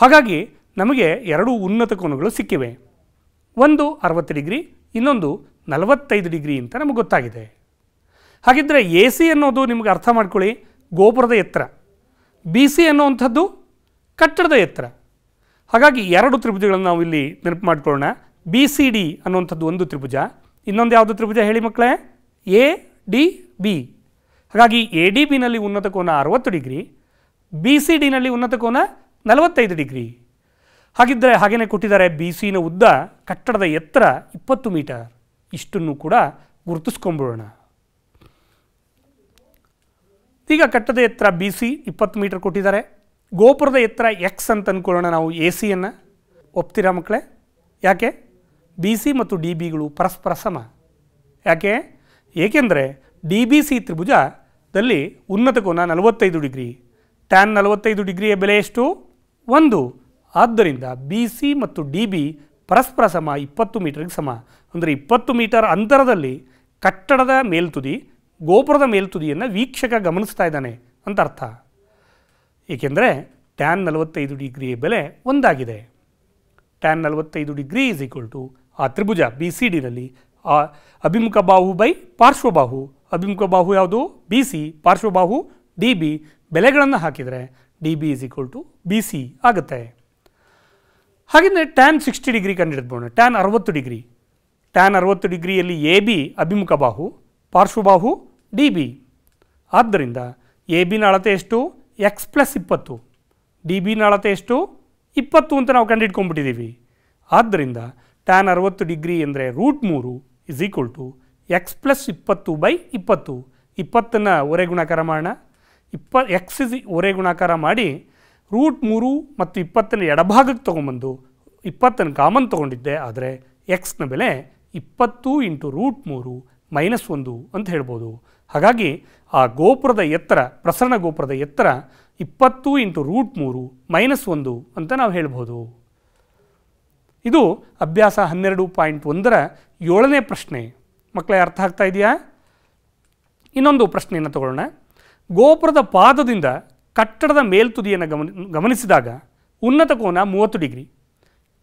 ಹಾಗಾಗಿ ನಮಗೆ ಎರಡು ಉನ್ನತ ಕೋನಗಳು ಸಿಕ್ಕಿವೆ ಒಂದು ಅರವತ್ತು ಡಿಗ್ರಿ ಇನ್ನೊಂದು ನಲವತ್ತೈದು ಡಿಗ್ರಿ ಅಂತ ನಮಗೆ ಗೊತ್ತಾಗಿದೆ ಹಾಗಿದ್ದರೆ ಎ ಸಿ ಅನ್ನೋದು ನಿಮ್ಗೆ ಅರ್ಥ ಮಾಡ್ಕೊಳ್ಳಿ ಗೋಪುರದ ಎತ್ತರ ಬಿ ಸಿ ಅನ್ನೋವಂಥದ್ದು ಕಟ್ಟಡದ ಎತ್ತರ ಹಾಗಾಗಿ ಎರಡು ತ್ರಿಭುಜಗಳನ್ನು ನಾವು ಇಲ್ಲಿ ನೆನಪು ಮಾಡ್ಕೊಳ್ಳೋಣ ಬಿ ಸಿ ಡಿ ಅನ್ನುವಂಥದ್ದು ಒಂದು ತ್ರಿಭುಜ ಇನ್ನೊಂದು ಯಾವುದು ತ್ರಿಭುಜ ಹೇಳಿ ಮಕ್ಕಳೇ ಎ ಡಿ ಬಿ ಹಾಗಾಗಿ ಎ ಡಿ ಬಿನಲ್ಲಿ ಉನ್ನತ ಕೋನ ಅರವತ್ತು ಡಿಗ್ರಿ ಬಿ ಸಿ ಡಿನಲ್ಲಿ ಉನ್ನತ ಕೋನ ನಲವತ್ತೈದು ಡಿಗ್ರಿ ಹಾಗಿದ್ದರೆ ಹಾಗೆಯೇ ಕೊಟ್ಟಿದ್ದಾರೆ ಬಿ ಸಿನ ಉದ್ದ ಕಟ್ಟಡದ ಎತ್ತರ ಇಪ್ಪತ್ತು ಮೀಟರ್ ಇಷ್ಟನ್ನು ಕೂಡ ಗುರುತಿಸ್ಕೊಂಬಿಡೋಣ ಈಗ ಕಟ್ಟದ ಎತ್ತರ ಬಿ ಸಿ ಇಪ್ಪತ್ತು ಮೀಟರ್ ಕೊಟ್ಟಿದ್ದಾರೆ ಗೋಪುರದ ಎತ್ತರ ಎಕ್ಸ್ ಅಂತ ಅಂದ್ಕೊಳ್ಳೋಣ ನಾವು ಎ ಸಿಯನ್ನು ಒಪ್ತೀರಾ ಮಕ್ಕಳೇ ಯಾಕೆ ಬಿ ಸಿ ಮತ್ತು ಡಿ ಬಿಗಳು ಪರಸ್ಪರ ಸಮ ಯಾಕೆ ಏಕೆಂದರೆ ಡಿ ಬಿ ಸಿ ತ್ರಿಭುಜದಲ್ಲಿ ಉನ್ನತ ಕೋನ ನಲವತ್ತೈದು ಡಿಗ್ರಿ ಟ್ಯಾನ್ ನಲವತ್ತೈದು ಡಿಗ್ರಿಯ ಬೆಲೆ ಎಷ್ಟು ಒಂದು ಆದ್ದರಿಂದ ಬಿ ಸಿ ಮತ್ತು ಡಿ ಬಿ ಪರಸ್ಪರ ಸಮ ಇಪ್ಪತ್ತು ಮೀಟರ್ಗೆ ಸಮ ಅಂದರೆ ಇಪ್ಪತ್ತು ಮೀಟರ್ ಅಂತರದಲ್ಲಿ ಕಟ್ಟಡದ ಮೇಲ್ತುದಿ ಗೋಪುರದ ಮೇಲ್ತುದಿಯನ್ನು ವೀಕ್ಷಕ ಗಮನಿಸ್ತಾ ಇದ್ದಾನೆ ಅಂತ ಅರ್ಥ ಏಕೆಂದರೆ ಟ್ಯಾನ್ ನಲವತ್ತೈದು ಡಿಗ್ರಿ ಬೆಲೆ ಒಂದಾಗಿದೆ ಟ್ಯಾನ್ ನಲವತ್ತೈದು ಡಿಗ್ರಿ ಈಸ್ ಈಕ್ವಲ್ ಟು ಆ ತ್ರಿಭುಜ ಬಿ ಸಿ ಡಿನಲ್ಲಿ ಆ ಅಭಿಮುಖ ಬಾಹು ಬೈ ಪಾರ್ಶ್ವಬಾಹು ಅಭಿಮುಖ ಬಾಹು ಯಾವುದು ಬಿ ಸಿ ಪಾರ್ಶ್ವಬಾಹು ಡಿ ಬಿ ಬೆಲೆಗಳನ್ನು ಹಾಕಿದರೆ D B is equal to B C ಆಗುತ್ತೆ ಹಾಗೆಯೇ ಟ್ಯಾನ್ ಸಿಕ್ಸ್ಟಿ ಡಿಗ್ರಿ ಕಂಡುಹಿಡಿದ್ಬೋಣ ಟ್ಯಾನ್ ಅರವತ್ತು ಡಿಗ್ರಿ ಟ್ಯಾನ್ ಅರವತ್ತು ಡಿಗ್ರಿಯಲ್ಲಿ ಎ ಬಿ ಅಭಿಮುಖ ಬಾಹು ಪಾರ್ಶ್ವಬಾಹು ಡಿ ಬಿ ಆದ್ದರಿಂದ ಎ ಬಿನ ಅಳತೆ ಎಷ್ಟು ಎಕ್ಸ್ ಪ್ಲಸ್ ಇಪ್ಪತ್ತು ಡಿ ಬಿನ ಅಳತೆ ಎಷ್ಟು ಇಪ್ಪತ್ತು ಅಂತ ನಾವು ಕಂಡುಹಿಡ್ಕೊಂಡ್ಬಿಟ್ಟಿದ್ದೀವಿ ಆದ್ದರಿಂದ ಟ್ಯಾನ್ ಅರವತ್ತು ಡಿಗ್ರಿ ಅಂದರೆ ರೂಟ್ ಮೂರು is equal to X plus ಇಪ್ಪತ್ತು ಬೈ ಇಪ್ಪತ್ತು ಇಪ್ಪತ್ತನ್ನು ಒರೆ ಗುಣಾಕಾರ ಮಾಡೋಣ ಇಪ್ಪ ಎಕ್ಸ್ ಇಸ್ ಒರೆ ಗುಣಾಕಾರ ಮಾಡಿ ರೂಟ್ ಮೂರು ಮತ್ತು ಇಪ್ಪತ್ತನ್ನು ಎಡಭಾಗಕ್ಕೆ ತೊಗೊಂಬಂದು ಇಪ್ಪತ್ತನ್ನು ಕಾಮನ್ ತೊಗೊಂಡಿದ್ದೆ ಆದರೆ ಎಕ್ಸ್ನ ಬೆಲೆ ಇಪ್ಪತ್ತು ಇಂಟು ರೂಟ್ ಮೂರು ಮೈನಸ್ ಒಂದು ಅಂತ ಹೇಳ್ಬೋದು ಹಾಗಾಗಿ ಆ ಗೋಪುರದ ಎತ್ತರ ಪ್ರಸರಣ ಗೋಪುರದ ಎತ್ತರ ಇಪ್ಪತ್ತು ಇಂಟು ರೂಟ್ ಮೂರು ಮೈನಸ್ ಒಂದು ಅಂತ ನಾವು ಹೇಳ್ಬೋದು ಇದು ಅಭ್ಯಾಸ ಹನ್ನೆರಡು ಪಾಯಿಂಟ್ ಒಂದರ ಏಳನೇ ಪ್ರಶ್ನೆ ಮಕ್ಕಳೇ ಅರ್ಥ ಆಗ್ತಾ ಇದೆಯಾ ಇನ್ನೊಂದು ಪ್ರಶ್ನೆಯನ್ನು ತಗೊಳ್ಳೋಣ ಗೋಪುರದ ಪಾದದಿಂದ ಕಟ್ಟಡದ ಮೇಲ್ತುದಿಯನ್ನು ಗಮನ ಗಮನಿಸಿದಾಗ ಉನ್ನತ ಕೋನ ಮೂವತ್ತು ಡಿಗ್ರಿ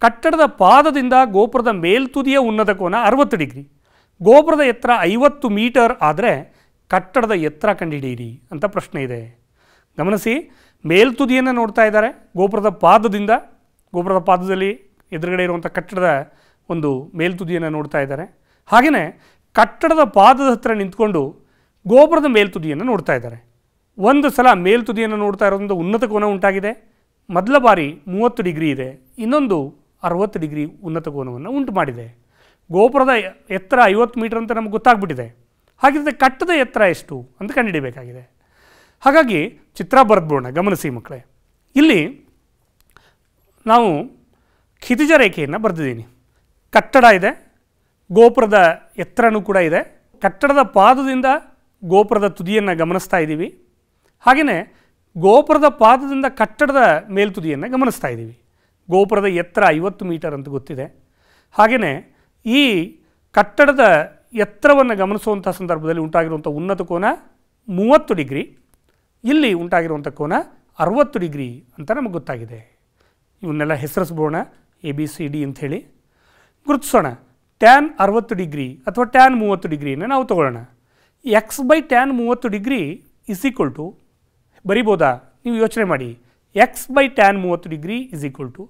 ಕಟ್ಟಡದ ಪಾದದಿಂದ ಗೋಪುರದ ಮೇಲ್ತುದಿಯ ಉನ್ನತ ಕೋನ ಅರವತ್ತು ಡಿಗ್ರಿ ಗೋಪುರದ ಎತ್ತರ ಐವತ್ತು ಮೀಟರ್ ಆದರೆ ಕಟ್ಟಡದ ಎತ್ತರ ಕಂಡುಹಿಡಿಯಿರಿ ಅಂತ ಪ್ರಶ್ನೆ ಇದೆ ಗಮನಿಸಿ ಮೇಲ್ತುದಿಯನ್ನು ನೋಡ್ತಾ ಇದ್ದಾರೆ ಗೋಪುರದ ಪಾದದಿಂದ ಗೋಪುರದ ಪಾದದಲ್ಲಿ ಎದುರುಗಡೆ ಇರುವಂಥ ಕಟ್ಟಡದ ಒಂದು ಮೇಲ್ತುದಿಯನ್ನು ನೋಡ್ತಾ ಇದ್ದಾರೆ ಹಾಗೆಯೇ ಕಟ್ಟಡದ ಪಾದದ ಹತ್ತಿರ ನಿಂತ್ಕೊಂಡು ಗೋಪುರದ ಮೇಲ್ತುದಿಯನ್ನು ನೋಡ್ತಾ ಇದ್ದಾರೆ ಒಂದು ಸಲ ಮೇಲ್ತುದಿಯನ್ನು ನೋಡ್ತಾ ಇರೋದ್ರಿಂದ ಉನ್ನತ ಕೋನ ಉಂಟಾಗಿದೆ ಮೊದಲ ಬಾರಿ ಮೂವತ್ತು ಡಿಗ್ರಿ ಇದೆ ಇನ್ನೊಂದು ಅರವತ್ತು ಡಿಗ್ರಿ ಉನ್ನತ ಕೋನವನ್ನು ಉಂಟು ಮಾಡಿದೆ ಗೋಪುರದ ಎತ್ತರ ಐವತ್ತು ಮೀಟರ್ ಅಂತ ನಮ್ಗೆ ಗೊತ್ತಾಗ್ಬಿಟ್ಟಿದೆ ಹಾಗಿದ್ರೆ ಕಟ್ಟದ ಎತ್ತರ ಎಷ್ಟು ಅಂತ ಕಂಡುಹಿಡಿಬೇಕಾಗಿದೆ ಹಾಗಾಗಿ ಚಿತ್ರ ಬರೆದ್ಬೋಣ ಗಮನಿಸಿ ಮಕ್ಕಳೇ ಇಲ್ಲಿ ನಾವು ಕ್ಷಿತಿಜ ರೇಖೆಯನ್ನು ಬರೆದಿದ್ದೀನಿ ಕಟ್ಟಡ ಇದೆ ಗೋಪುರದ ಎತ್ತರನೂ ಕೂಡ ಇದೆ ಕಟ್ಟಡದ ಪಾದದಿಂದ ಗೋಪುರದ ತುದಿಯನ್ನು ಗಮನಿಸ್ತಾ ಇದ್ದೀವಿ ಹಾಗೆಯೇ ಗೋಪುರದ ಪಾದದಿಂದ ಕಟ್ಟಡದ ಮೇಲ್ತುದಿಯನ್ನು ಗಮನಿಸ್ತಾ ಇದ್ದೀವಿ ಗೋಪುರದ ಎತ್ತರ ಐವತ್ತು ಮೀಟರ್ ಅಂತ ಗೊತ್ತಿದೆ ಹಾಗೆಯೇ ಈ ಕಟ್ಟಡದ ಎತ್ತರವನ್ನು ಗಮನಿಸುವಂಥ ಸಂದರ್ಭದಲ್ಲಿ ಉಂಟಾಗಿರುವಂಥ ಉನ್ನತ ಕೋನ ಮೂವತ್ತು ಡಿಗ್ರಿ ಇಲ್ಲಿ ಉಂಟಾಗಿರುವಂಥ ಕೋನ ಅರುವತ್ತು ಡಿಗ್ರಿ ಅಂತ ನಮಗೆ ಗೊತ್ತಾಗಿದೆ ಇವನ್ನೆಲ್ಲ ಹೆಸರಿಸ್ಬೋಣ ಎ ಬಿ ಸಿ ಡಿ ಅಂಥೇಳಿ ಗುರುತಿಸೋಣ ಟ್ಯಾನ್ ಅರುವತ್ತು ಡಿಗ್ರಿ ಅಥವಾ ಟ್ಯಾನ್ ಮೂವತ್ತು ಡಿಗ್ರಿಯನ್ನು ನಾವು ತಗೊಳ್ಳೋಣ ಎಕ್ಸ್ ಬೈ ಟ್ಯಾನ್ ಮೂವತ್ತು ಡಿಗ್ರಿ ಇಸ್ ಈಕ್ವಲ್ ಟು ಬರಿಬೋದಾ ನೀವು ಯೋಚನೆ ಮಾಡಿ ಎಕ್ಸ್ ಬೈ ಟ್ಯಾನ್ ಮೂವತ್ತು ಡಿಗ್ರಿ ಇಸ್ ಈಕ್ವಲ್ ಟು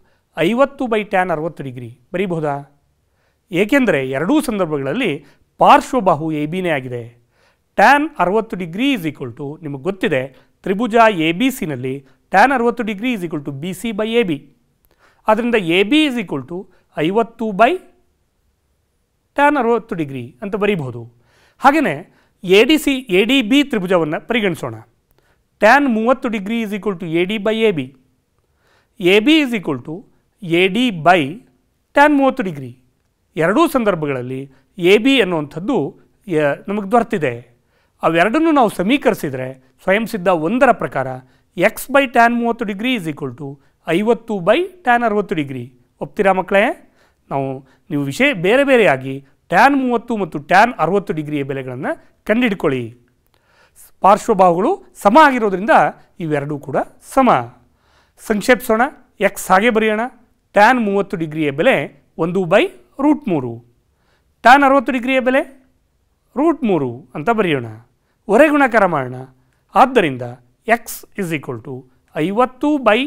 ಐವತ್ತು ಬೈ ಟ್ಯಾನ್ ಅರುವತ್ತು ಡಿಗ್ರಿ ಬರಿಬೋದಾ ಏಕೆಂದರೆ ಎರಡೂ ಸಂದರ್ಭಗಳಲ್ಲಿ ಪಾರ್ಶ್ವಬಾಹು ಎ ಬಿನೇ ಆಗಿದೆ ಟ್ಯಾನ್ ಅರವತ್ತು ಡಿಗ್ರಿ ಈಸ್ ಈಕ್ವಲ್ ಟು ನಿಮಗೆ ಗೊತ್ತಿದೆ ತ್ರಿಭುಜ ಎ ಬಿ ಸಿನಲ್ಲಿ ಟ್ಯಾನ್ ಅರವತ್ತು degree is equal to B C by A B ಅದರಿಂದ A B is equal to ಐವತ್ತು ಬೈ ಟ್ಯಾನ್ ಅರವತ್ತು ಡಿಗ್ರಿ ಅಂತ ಬರೀಬಹುದು ಹಾಗೆಯೇ A D C A D B ತ್ರಿಭುಜವನ್ನು ಪರಿಗಣಿಸೋಣ ಟ್ಯಾನ್ ಮೂವತ್ತು degree is equal to A D by A B A B is equal to A D by tan ಮೂವತ್ತು degree ಎರಡೂ ಸಂದರ್ಭಗಳಲ್ಲಿ ಎ ಬಿ ಅನ್ನುವಂಥದ್ದು ನಮಗೆ ದೊರೆತಿದೆ ಅವೆರಡನ್ನು ನಾವು ಸಮೀಕರಿಸಿದರೆ ಸ್ವಯಂ ಸಿದ್ಧ ಒಂದರ ಪ್ರಕಾರ ಎಕ್ಸ್ ಬೈ ಟ್ಯಾನ್ ಮೂವತ್ತು ಡಿಗ್ರಿ ಈಸ್ ಈಕ್ವಲ್ ಟು ಐವತ್ತು ಬೈ ಟ್ಯಾನ್ ಅರವತ್ತು ಡಿಗ್ರಿ ಒಪ್ತೀರಾ ಮಕ್ಕಳೇ ನಾವು ನೀವು ವಿಷಯ ಬೇರೆ ಬೇರೆಯಾಗಿ ಟ್ಯಾನ್ ಮೂವತ್ತು ಮತ್ತು ಟ್ಯಾನ್ ಅರವತ್ತು ಡಿಗ್ರಿಯ ಬೆಲೆಗಳನ್ನು ಕಂಡಿಡ್ಕೊಳ್ಳಿ ಪಾರ್ಶ್ವಭಾವಗಳು ಸಮ ಆಗಿರೋದ್ರಿಂದ ಇವೆರಡೂ ಕೂಡ ಸಮ ಸಂಕ್ಷೇಪಿಸೋಣ ಎಕ್ಸ್ ಹಾಗೆ ಬರೆಯೋಣ ಟ್ಯಾನ್ ಮೂವತ್ತು ಡಿಗ್ರಿಯ ಬೆಲೆ ಒಂದು ಬೈ ರೂಟ್ ಮೂರು ಟ್ಯಾನ್ ಅರವತ್ತು ಡಿಗ್ರಿಯ ಬೆಲೆ ರೂಟ್ ಮೂರು ಅಂತ ಬರೆಯೋಣ ಗುಣಕರ ಮಾಡೋಣ ಆದ್ದರಿಂದ ಎಕ್ಸ್ ಇಸ್ ಈಕ್ವಲ್ ಟು ಐವತ್ತು ಬೈ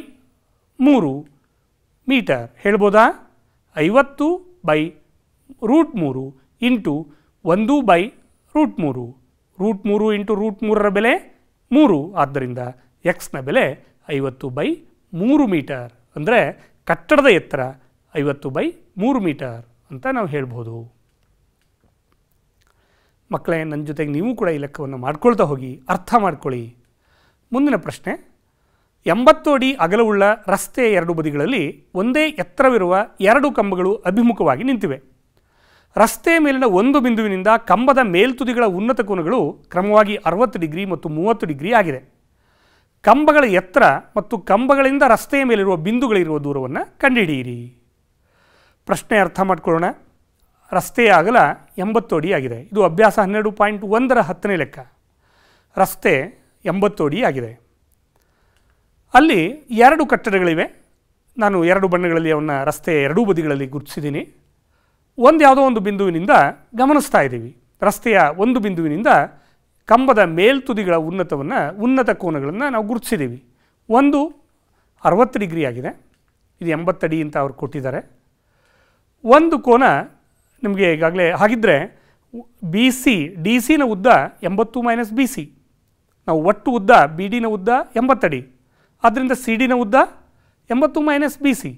ಮೂರು ಮೀಟರ್ ಹೇಳ್ಬೋದಾ ಐವತ್ತು ಬೈ ರೂಟ್ ಮೂರು ಇಂಟು ಒಂದು ಬೈ ರೂಟ್ ಮೂರು ರೂಟ್ ಮೂರು ಇಂಟು ರೂಟ್ ಮೂರರ ಬೆಲೆ ಮೂರು ಆದ್ದರಿಂದ ಎಕ್ಸ್ನ ಬೆಲೆ ಐವತ್ತು ಬೈ ಮೂರು ಮೀಟರ್ ಅಂದರೆ ಕಟ್ಟಡದ ಎತ್ತರ ಐವತ್ತು ಬೈ ಮೂರು ಮೀಟರ್ ಅಂತ ನಾವು ಹೇಳ್ಬೋದು ಮಕ್ಕಳೇ ನನ್ನ ಜೊತೆಗೆ ನೀವು ಕೂಡ ಈ ಲೆಕ್ಕವನ್ನು ಮಾಡ್ಕೊಳ್ತಾ ಹೋಗಿ ಅರ್ಥ ಮಾಡ್ಕೊಳ್ಳಿ ಮುಂದಿನ ಪ್ರಶ್ನೆ ಎಂಬತ್ತು ಅಡಿ ಅಗಲವುಳ್ಳ ರಸ್ತೆಯ ಎರಡು ಬದಿಗಳಲ್ಲಿ ಒಂದೇ ಎತ್ತರವಿರುವ ಎರಡು ಕಂಬಗಳು ಅಭಿಮುಖವಾಗಿ ನಿಂತಿವೆ ರಸ್ತೆಯ ಮೇಲಿನ ಒಂದು ಬಿಂದುವಿನಿಂದ ಕಂಬದ ಮೇಲ್ತುದಿಗಳ ಉನ್ನತ ಕೋನಗಳು ಕ್ರಮವಾಗಿ ಅರವತ್ತು ಡಿಗ್ರಿ ಮತ್ತು ಮೂವತ್ತು ಡಿಗ್ರಿ ಆಗಿದೆ ಕಂಬಗಳ ಎತ್ತರ ಮತ್ತು ಕಂಬಗಳಿಂದ ರಸ್ತೆಯ ಮೇಲಿರುವ ಬಿಂದುಗಳಿರುವ ದೂರವನ್ನು ಕಂಡುಹಿಡಿಯಿರಿ ಪ್ರಶ್ನೆ ಅರ್ಥ ಮಾಡ್ಕೊಳ್ಳೋಣ ರಸ್ತೆಯ ಅಗಲ ಎಂಬತ್ತು ಅಡಿ ಆಗಿದೆ ಇದು ಅಭ್ಯಾಸ ಹನ್ನೆರಡು ಪಾಯಿಂಟ್ ಒಂದರ ಹತ್ತನೇ ಲೆಕ್ಕ ರಸ್ತೆ ಎಂಬತ್ತು ಅಡಿ ಆಗಿದೆ ಅಲ್ಲಿ ಎರಡು ಕಟ್ಟಡಗಳಿವೆ ನಾನು ಎರಡು ಬಣ್ಣಗಳಲ್ಲಿ ಅವನ್ನ ರಸ್ತೆ ಎರಡೂ ಬದಿಗಳಲ್ಲಿ ಗುರುತಿಸಿದ್ದೀನಿ ಒಂದು ಯಾವುದೋ ಒಂದು ಬಿಂದುವಿನಿಂದ ಗಮನಿಸ್ತಾ ಇದ್ದೀವಿ ರಸ್ತೆಯ ಒಂದು ಬಿಂದುವಿನಿಂದ ಕಂಬದ ಮೇಲ್ತುದಿಗಳ ಉನ್ನತವನ್ನು ಉನ್ನತ ಕೋನಗಳನ್ನು ನಾವು ಗುರುತಿಸಿದ್ದೀವಿ ಒಂದು ಅರವತ್ತು ಡಿಗ್ರಿ ಆಗಿದೆ ಇದು ಎಂಬತ್ತಡಿ ಅಂತ ಅವ್ರು ಕೊಟ್ಟಿದ್ದಾರೆ ಒಂದು ಕೋನ ನಿಮಗೆ ಈಗಾಗಲೇ ಹಾಗಿದ್ದರೆ ಬಿ ಸಿ ಡಿ ಸಿನ ಉದ್ದ ಎಂಬತ್ತು ಮೈನಸ್ ಬಿ ಸಿ ನಾವು ಒಟ್ಟು ಉದ್ದ ಬಿ ಡಿನ ಉದ್ದ ಎಂಬತ್ತಡಿ ಆದ್ದರಿಂದ ಸಿ ಡಿನ ಉದ್ದ ಎಂಬತ್ತು ಮೈನಸ್ ಬಿ ಸಿ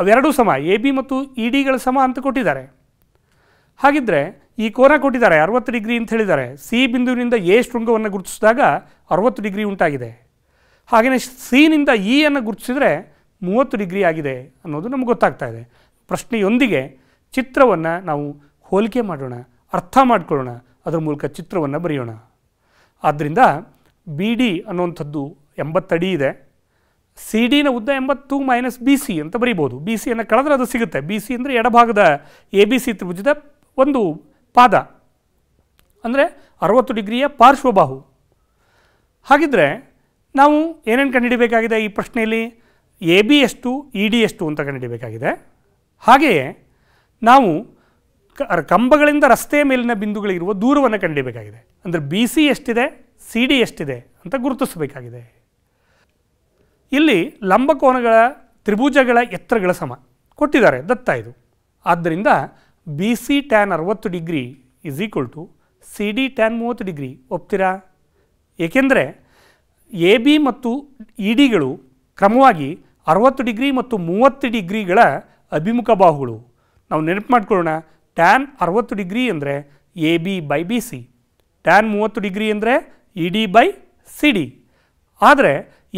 ಅವೆರಡೂ ಸಮ ಎ ಬಿ ಮತ್ತು ಇ e ಡಿಗಳ ಸಮ ಅಂತ ಕೊಟ್ಟಿದ್ದಾರೆ ಹಾಗಿದ್ದರೆ ಈ ಕೋನ ಕೊಟ್ಟಿದ್ದಾರೆ ಅರವತ್ತು ಡಿಗ್ರಿ ಅಂತ ಹೇಳಿದ್ದಾರೆ ಸಿ ಬಿಂದುವಿನಿಂದ ಎ ಶೃಂಗವನ್ನು ಗುರುತಿಸಿದಾಗ ಅರವತ್ತು ಡಿಗ್ರಿ ಉಂಟಾಗಿದೆ ಹಾಗೆಯೇ ಸಿನಿಂದ ಇಯನ್ನು e ಗುರುತಿಸಿದರೆ ಮೂವತ್ತು ಡಿಗ್ರಿ ಆಗಿದೆ ಅನ್ನೋದು ನಮ್ಗೆ ಗೊತ್ತಾಗ್ತಾ ಇದೆ ಪ್ರಶ್ನೆಯೊಂದಿಗೆ ಚಿತ್ರವನ್ನು ನಾವು ಹೋಲಿಕೆ ಮಾಡೋಣ ಅರ್ಥ ಮಾಡಿಕೊಳ್ಳೋಣ ಅದರ ಮೂಲಕ ಚಿತ್ರವನ್ನು ಬರೆಯೋಣ ಆದ್ದರಿಂದ ಬಿ ಡಿ ಅನ್ನುವಂಥದ್ದು ಎಂಬತ್ತಡಿ ಇದೆ ಸಿ ಡಿನ ಉದ್ದ ಎಂಬತ್ತು ಮೈನಸ್ ಬಿ ಸಿ ಅಂತ ಬರೀಬೋದು ಬಿ ಸಿಯನ್ನು ಕಳೆದ್ರೆ ಅದು ಸಿಗುತ್ತೆ ಬಿ ಸಿ ಅಂದರೆ ಎಡಭಾಗದ ಎ ಬಿ ಸಿ ತ್ರಿಭುಜದ ಒಂದು ಪಾದ ಅಂದರೆ ಅರವತ್ತು ಡಿಗ್ರಿಯ ಪಾರ್ಶ್ವಬಾಹು ಹಾಗಿದ್ದರೆ ನಾವು ಏನೇನು ಕಂಡುಹಿಡಬೇಕಾಗಿದೆ ಈ ಪ್ರಶ್ನೆಯಲ್ಲಿ ಎ ಬಿ ಎಷ್ಟು ಇ e ಡಿ ಎಷ್ಟು ಅಂತ ಕಂಡುಹಿಡಬೇಕಾಗಿದೆ ಹಾಗೆಯೇ ನಾವು ಕಂಬಗಳಿಂದ ರಸ್ತೆಯ ಮೇಲಿನ ಬಿಂದುಗಳಿಗಿರುವ ದೂರವನ್ನು ಕಂಡಿಬೇಕಾಗಿದೆ ಅಂದರೆ ಬಿ ಸಿ ಎಷ್ಟಿದೆ ಸಿ ಡಿ ಎಷ್ಟಿದೆ ಅಂತ ಗುರುತಿಸಬೇಕಾಗಿದೆ ಇಲ್ಲಿ ಲಂಬಕೋನಗಳ ತ್ರಿಭುಜಗಳ ಎತ್ತರಗಳ ಸಮ ಕೊಟ್ಟಿದ್ದಾರೆ ದತ್ತ ಇದು ಆದ್ದರಿಂದ ಬಿ ಸಿ ಟ್ಯಾನ್ ಅರವತ್ತು degree is equal to C D tan ಮೂವತ್ತು ಡಿಗ್ರಿ ಒಪ್ತೀರಾ ಏಕೆಂದರೆ ಎ ಬಿ ಮತ್ತು ಇ e ಡಿಗಳು ಕ್ರಮವಾಗಿ ಅರವತ್ತು ಡಿಗ್ರಿ ಮತ್ತು ಮೂವತ್ತು ಡಿಗ್ರಿಗಳ ಅಭಿಮುಖ ಬಾಹುಗಳು ನಾವು ನೆನಪು ಮಾಡ್ಕೊಳ್ಳೋಣ ಟ್ಯಾನ್ ಅರವತ್ತು ಡಿಗ್ರಿ ಅಂದರೆ A B by B C tan ಮೂವತ್ತು ಡಿಗ್ರಿ ಅಂದರೆ E e, D by C D ಆದರೆ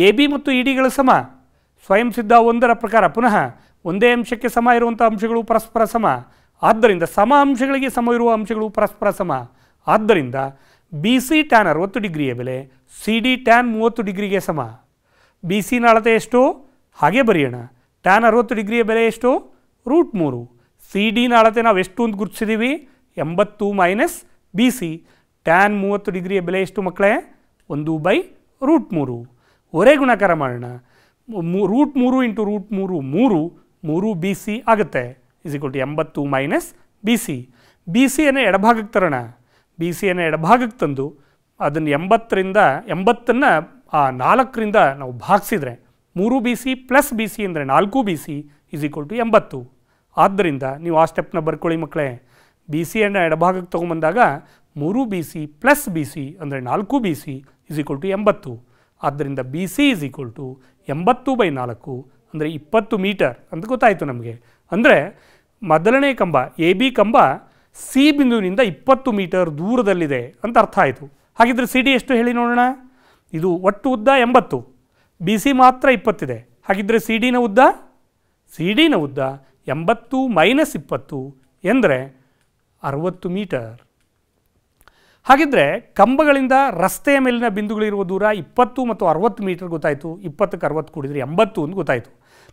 ಎ ಬಿ ಮತ್ತು ಇ e, ಡಿಗಳ ಸಮ ಸ್ವಯಂ ಸಿದ್ಧ ಒಂದರ ಪ್ರಕಾರ ಪುನಃ ಒಂದೇ ಅಂಶಕ್ಕೆ ಸಮ ಇರುವಂಥ ಅಂಶಗಳು ಪರಸ್ಪರ ಸಮ ಆದ್ದರಿಂದ ಸಮ ಅಂಶಗಳಿಗೆ ಸಮ ಇರುವ ಅಂಶಗಳು ಪರಸ್ಪರ ಸಮ ಆದ್ದರಿಂದ ಬಿ ಸಿ ಟ್ಯಾನ್ ಅರವತ್ತು ಡಿಗ್ರಿಯ ಬೆಲೆ ಸಿ ಡಿ ಟ್ಯಾನ್ ಮೂವತ್ತು ಡಿಗ್ರಿಗೆ ಸಮ ಬಿ ಸಿನ ಅಳತೆ ಎಷ್ಟು ಹಾಗೆ ಬರೆಯೋಣ ಟ್ಯಾನ್ ಅರವತ್ತು ಡಿಗ್ರಿಯ ಬೆಲೆ ಎಷ್ಟು ರೂಟ್ ಮೂರು ಸಿ ಡಿನ ಅಳತೆ ನಾವು ಎಷ್ಟು ಅಂತ ಗುರುತಿಸಿದ್ದೀವಿ ಎಂಬತ್ತು ಮೈನಸ್ ಬಿ ಸಿ ಟ್ಯಾನ್ ಮೂವತ್ತು ಡಿಗ್ರಿಯ ಬೆಲೆ ಎಷ್ಟು ಮಕ್ಕಳೇ ಒಂದು ಬೈ ರೂಟ್ ಮೂರು ಒರೇ ಗುಣಕಾರ ಮಾಡೋಣ ರೂಟ್ ಮೂರು ಇಂಟು ರೂಟ್ ಮೂರು ಮೂರು ಮೂರು ಬಿ ಸಿ ಆಗುತ್ತೆ ಇಸ್ ಟು ಎಂಬತ್ತು minus B C B C ಸಿಯನ್ನು ಎಡಭಾಗಕ್ಕೆ ತರೋಣ ಬಿ ಸಿ ಸಿಯನ್ನು ಎಡಭಾಗಕ್ಕೆ ತಂದು ಅದನ್ನು ಎಂಬತ್ತರಿಂದ ಎಂಬತ್ತನ್ನು ಆ ನಾಲ್ಕರಿಂದ ನಾವು ಭಾಗಿಸಿದ್ರೆ ಮೂರು B C plus B C ಅಂದರೆ ನಾಲ್ಕು B C is equal to ಎಂಬತ್ತು ಆದ್ದರಿಂದ ನೀವು ಆ ಸ್ಟೆಪ್ನ ಬರ್ಕೊಳ್ಳಿ ಮಕ್ಕಳೇ ಬಿ ಸಿ ಅನ್ನ ಎಡಭಾಗಕ್ಕೆ ತೊಗೊಂಬಂದಾಗ ಮೂರು B C plus B C ಅಂದರೆ ನಾಲ್ಕು B C is equal to ಎಂಬತ್ತು ಆದ್ದರಿಂದ B C is equal to ಎಂಬತ್ತು ಬೈ ನಾಲ್ಕು ಅಂದರೆ ಇಪ್ಪತ್ತು ಮೀಟರ್ ಅಂತ ಗೊತ್ತಾಯಿತು ನಮಗೆ ಅಂದರೆ ಮೊದಲನೇ ಕಂಬ ಎ ಬಿ ಕಂಬ ಸಿ ಬಿಂದುವಿನಿಂದ ಇಪ್ಪತ್ತು ಮೀಟರ್ ದೂರದಲ್ಲಿದೆ ಅಂತ ಅರ್ಥ ಆಯಿತು ಹಾಗಿದ್ರೆ ಸಿ ಡಿ ಎಷ್ಟು ಹೇಳಿ ನೋಡೋಣ ಇದು ಒಟ್ಟು ಉದ್ದ ಎಂಬತ್ತು ಬಿ ಸಿ ಮಾತ್ರ ಇಪ್ಪತ್ತಿದೆ ಹಾಗಿದ್ದರೆ ಸಿ ಡಿನ ಉದ್ದ ಸಿ ಡಿನ ಉದ್ದ ಎಂಬತ್ತು ಮೈನಸ್ ಇಪ್ಪತ್ತು ಎಂದರೆ ಅರವತ್ತು ಮೀಟರ್ ಹಾಗಿದ್ದರೆ ಕಂಬಗಳಿಂದ ರಸ್ತೆಯ ಮೇಲಿನ ಬಿಂದುಗಳಿರುವ ದೂರ ಇಪ್ಪತ್ತು ಮತ್ತು ಅರವತ್ತು ಮೀಟರ್ ಗೊತ್ತಾಯಿತು ಇಪ್ಪತ್ತಕ್ಕೆ ಅರವತ್ತು ಕೂಡಿದರೆ ಎಂಬತ್ತು ಅಂತ ಗೊತ್ತಾಯಿತು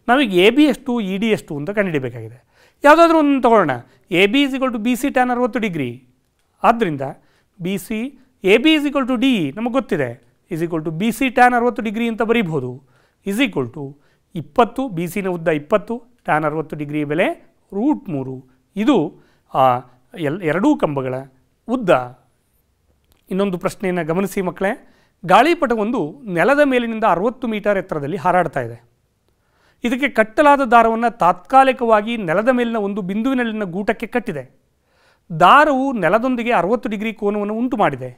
ನಮಗೆ ಎ ಬಿ ಎಷ್ಟು ಇ e ಡಿ ಎಷ್ಟು ಅಂತ ಕಂಡುಹಿಡಬೇಕಾಗಿದೆ ಯಾವುದಾದ್ರೂ ಒಂದು ತಗೊಳ್ಳೋಣ A B is equal to B C tan ಅರವತ್ತು ಡಿಗ್ರಿ ಆದ್ದರಿಂದ B C A B is equal to D ನಮಗೆ ಗೊತ್ತಿದೆ is equal to B C tan ಅರವತ್ತು ಡಿಗ್ರಿ ಅಂತ ಬರೀಬೋದು ಇಸ್ ಈಕ್ವಲ್ ಟು ಇಪ್ಪತ್ತು ಬಿ ಸಿನ ಉದ್ದ ಇಪ್ಪತ್ತು ಟ್ಯಾನ್ ಅರವತ್ತು ಡಿಗ್ರಿ ಬೆಲೆ ರೂಟ್ ಮೂರು ಇದು ಎಲ್ ಎರಡೂ ಕಂಬಗಳ ಉದ್ದ ಇನ್ನೊಂದು ಪ್ರಶ್ನೆಯನ್ನು ಗಮನಿಸಿ ಮಕ್ಕಳೇ ಗಾಳಿಪಟವೊಂದು ನೆಲದ ಮೇಲಿನಿಂದ ಅರವತ್ತು ಮೀಟರ್ ಎತ್ತರದಲ್ಲಿ ಹಾರಾಡ್ತಾ ಇದೆ ಇದಕ್ಕೆ ಕಟ್ಟಲಾದ ದಾರವನ್ನು ತಾತ್ಕಾಲಿಕವಾಗಿ ನೆಲದ ಮೇಲಿನ ಒಂದು ಬಿಂದುವಿನಲ್ಲಿನ ಗೂಟಕ್ಕೆ ಕಟ್ಟಿದೆ ದಾರವು ನೆಲದೊಂದಿಗೆ ಅರವತ್ತು ಡಿಗ್ರಿ ಕೋನವನ್ನು ಉಂಟು ಮಾಡಿದೆ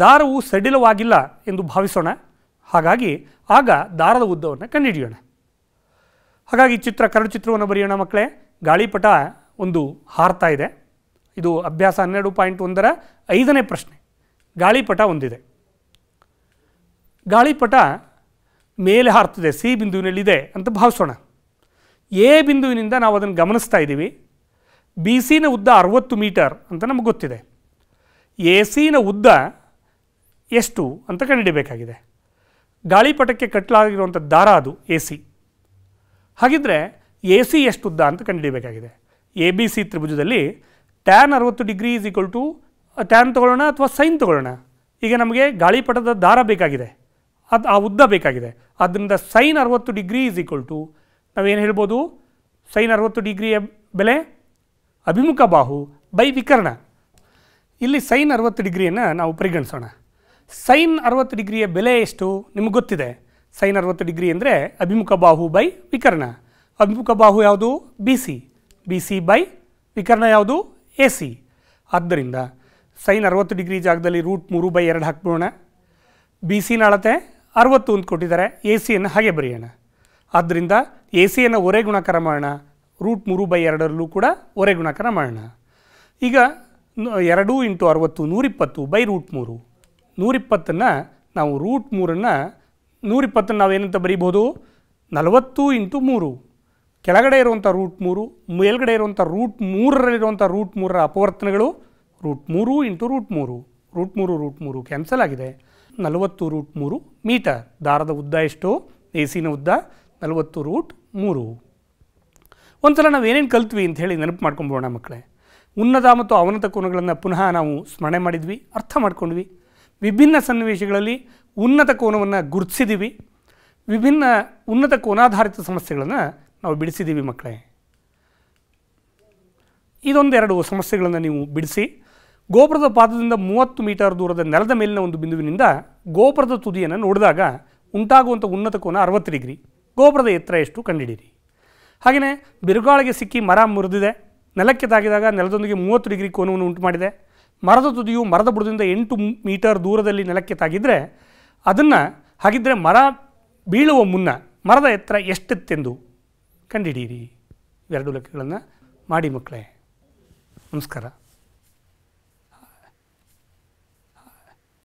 ದಾರವು ಸಡಿಲವಾಗಿಲ್ಲ ಎಂದು ಭಾವಿಸೋಣ ಹಾಗಾಗಿ ಆಗ ದಾರದ ಉದ್ದವನ್ನು ಕಂಡುಹಿಡಿಯೋಣ ಹಾಗಾಗಿ ಚಿತ್ರ ಕರಡು ಚಿತ್ರವನ್ನು ಬರೆಯೋಣ ಮಕ್ಕಳೇ ಗಾಳಿಪಟ ಒಂದು ಹಾರ್ತಾ ಇದೆ ಇದು ಅಭ್ಯಾಸ ಹನ್ನೆರಡು ಪಾಯಿಂಟ್ ಒಂದರ ಐದನೇ ಪ್ರಶ್ನೆ ಗಾಳಿಪಟ ಒಂದಿದೆ ಗಾಳಿಪಟ ಮೇಲೆ ಹಾರ್ತಿದೆ ಸಿ ಬಿಂದುವಿನಲ್ಲಿದೆ ಅಂತ ಭಾವಿಸೋಣ ಎ ಬಿಂದುವಿನಿಂದ ನಾವು ಅದನ್ನು ಗಮನಿಸ್ತಾ ಇದ್ದೀವಿ ಬಿ ಸಿನ ಉದ್ದ ಅರುವತ್ತು ಮೀಟರ್ ಅಂತ ನಮಗೆ ಗೊತ್ತಿದೆ ಎ ಸಿನ ಉದ್ದ ಎಷ್ಟು ಅಂತ ಕಂಡುಹಿಡಿಯಬೇಕಾಗಿದೆ ಗಾಳಿಪಟಕ್ಕೆ ಕಟ್ಟಲಾಗಿರುವಂಥ ದಾರ ಅದು ಎ ಸಿ ಹಾಗಿದ್ದರೆ ಎ ಸಿ ಉದ್ದ ಅಂತ ಕಂಡುಹಿಡಿಯಬೇಕಾಗಿದೆ ಎ ಬಿ ಸಿ ತ್ರಿಭುಜದಲ್ಲಿ ಟ್ಯಾನ್ ಅರವತ್ತು degree is equal to tan ತೊಗೊಳ್ಳೋಣ ಅಥವಾ ಸೈನ್ ತೊಗೊಳ್ಳೋಣ ಈಗ ನಮಗೆ ಗಾಳಿಪಟದ ದಾರ ಬೇಕಾಗಿದೆ ಅದು ಆ ಉದ್ದ ಬೇಕಾಗಿದೆ ಆದ್ದರಿಂದ ಸೈನ್ ಅರವತ್ತು ಡಿಗ್ರಿ ಈಸ್ ಈಕ್ವಲ್ ಟು ನಾವೇನು ಹೇಳ್ಬೋದು ಸೈನ್ ಅರವತ್ತು ಡಿಗ್ರಿಯ ಬೆಲೆ ಅಭಿಮುಖ ಬಾಹು ಬೈ ವಿಕರ್ಣ ಇಲ್ಲಿ ಸೈನ್ ಅರವತ್ತು ಡಿಗ್ರಿಯನ್ನು ನಾವು ಪರಿಗಣಿಸೋಣ ಸೈನ್ ಅರವತ್ತು ಡಿಗ್ರಿಯ ಬೆಲೆ ಎಷ್ಟು ನಿಮಗೆ ಗೊತ್ತಿದೆ ಸೈನ್ ಅರವತ್ತು ಡಿಗ್ರಿ ಅಂದರೆ ಅಭಿಮುಖ ಬಾಹು ಬೈ ವಿಕರ್ಣ ಅಭಿಮುಖ ಬಾಹು ಯಾವುದು B C B C by ವಿಕರ್ಣ ಯಾವುದು ಎ ಸಿ ಆದ್ದರಿಂದ ಸೈನ್ ಅರವತ್ತು ಡಿಗ್ರಿ ಜಾಗದಲ್ಲಿ ರೂಟ್ ಮೂರು ಬೈ ಎರಡು ಹಾಕ್ಬಿಡೋಣ ಬಿ ಸಿ ಅಳತೆ ಅರವತ್ತು ಅಂತ ಕೊಟ್ಟಿದ್ದಾರೆ ಎ ಸಿಯನ್ನು ಹಾಗೆ ಬರೆಯೋಣ ಆದ್ದರಿಂದ ಎ ಸಿಯನ್ನು ಒರೆ ಗುಣಾಕಾರ ಮಾಡೋಣ ರೂಟ್ ಮೂರು ಬೈ ಎರಡರಲ್ಲೂ ಕೂಡ ಒರೆ ಗುಣಾಕಾರ ಮಾಡೋಣ ಈಗ ಎರಡು ಇಂಟು ಅರವತ್ತು ನೂರಿಪ್ಪತ್ತು ಬೈ ರೂಟ್ ಮೂರು ನೂರಿಪ್ಪತ್ತನ್ನು ನಾವು ರೂಟ್ ಮೂರನ್ನು ನೂರಿಪ್ಪತ್ತನ್ನು ನಾವೇನಂತ ಬರಿಬೋದು ನಲವತ್ತು ಇಂಟು ಮೂರು ಕೆಳಗಡೆ ಇರುವಂಥ ರೂಟ್ ಮೂರು ಮೇಲ್ಗಡೆ ಇರುವಂಥ ರೂಟ್ ಮೂರರಲ್ಲಿರುವಂಥ ರೂಟ್ ಮೂರರ ಅಪವರ್ತನಗಳು ರೂಟ್ ಮೂರು ಇಂಟು ರೂಟ್ ಮೂರು ರೂಟ್ ಮೂರು ರೂಟ್ ಮೂರು ಕ್ಯಾನ್ಸಲ್ ಆಗಿದೆ ನಲವತ್ತು ರೂಟ್ ಮೂರು ಮೀಟರ್ ದಾರದ ಉದ್ದ ಎಷ್ಟು ಎ ಸಿನ ಉದ್ದ ನಲವತ್ತು ರೂಟ್ ಮೂರು ಒಂದು ಸಲ ನಾವು ಏನೇನು ಕಲ್ತ್ವಿ ಅಂತ ಹೇಳಿ ನೆನಪು ಮಾಡ್ಕೊಂಬೋಣ ಮಕ್ಕಳೇ ಉನ್ನತ ಮತ್ತು ಅವನತ ಕೋನಗಳನ್ನು ಪುನಃ ನಾವು ಸ್ಮರಣೆ ಮಾಡಿದ್ವಿ ಅರ್ಥ ಮಾಡ್ಕೊಂಡ್ವಿ ವಿಭಿನ್ನ ಸನ್ನಿವೇಶಗಳಲ್ಲಿ ಉನ್ನತ ಕೋನವನ್ನು ಗುರುತಿಸಿದ್ದೀವಿ ವಿಭಿನ್ನ ಉನ್ನತ ಕೋನಾಧಾರಿತ ಸಮಸ್ಯೆಗಳನ್ನು ನಾವು ಬಿಡಿಸಿದ್ದೀವಿ ಮಕ್ಕಳೇ ಇದೊಂದೆರಡು ಸಮಸ್ಯೆಗಳನ್ನು ನೀವು ಬಿಡಿಸಿ ಗೋಪುರದ ಪಾದದಿಂದ ಮೂವತ್ತು ಮೀಟರ್ ದೂರದ ನೆಲದ ಮೇಲಿನ ಒಂದು ಬಿಂದುವಿನಿಂದ ಗೋಪುರದ ತುದಿಯನ್ನು ನೋಡಿದಾಗ ಉಂಟಾಗುವಂಥ ಉನ್ನತ ಕೋನ ಅರವತ್ತು ಡಿಗ್ರಿ ಗೋಪುರದ ಎತ್ತರ ಎಷ್ಟು ಕಂಡುಹಿಡಿಯಿರಿ ಹಾಗೆಯೇ ಬಿರುಗಾಳಿಗೆ ಸಿಕ್ಕಿ ಮರ ಮುರಿದಿದೆ ನೆಲಕ್ಕೆ ತಾಗಿದಾಗ ನೆಲದೊಂದಿಗೆ ಮೂವತ್ತು ಡಿಗ್ರಿ ಕೋನವನ್ನು ಉಂಟು ಮಾಡಿದೆ ಮರದ ತುದಿಯು ಮರದ ಬುಡದಿಂದ ಎಂಟು ಮೀಟರ್ ದೂರದಲ್ಲಿ ನೆಲಕ್ಕೆ ತಾಗಿದರೆ ಅದನ್ನು ಹಾಗಿದ್ರೆ ಮರ ಬೀಳುವ ಮುನ್ನ ಮರದ ಎತ್ತರ ಎಷ್ಟೆತ್ತೆಂದು ಕಂಡಿಡೀರಿ ಇವೆರಡು ಲೆಕ್ಕಗಳನ್ನು ಮಾಡಿ ಮಕ್ಕಳೇ ನಮಸ್ಕಾರ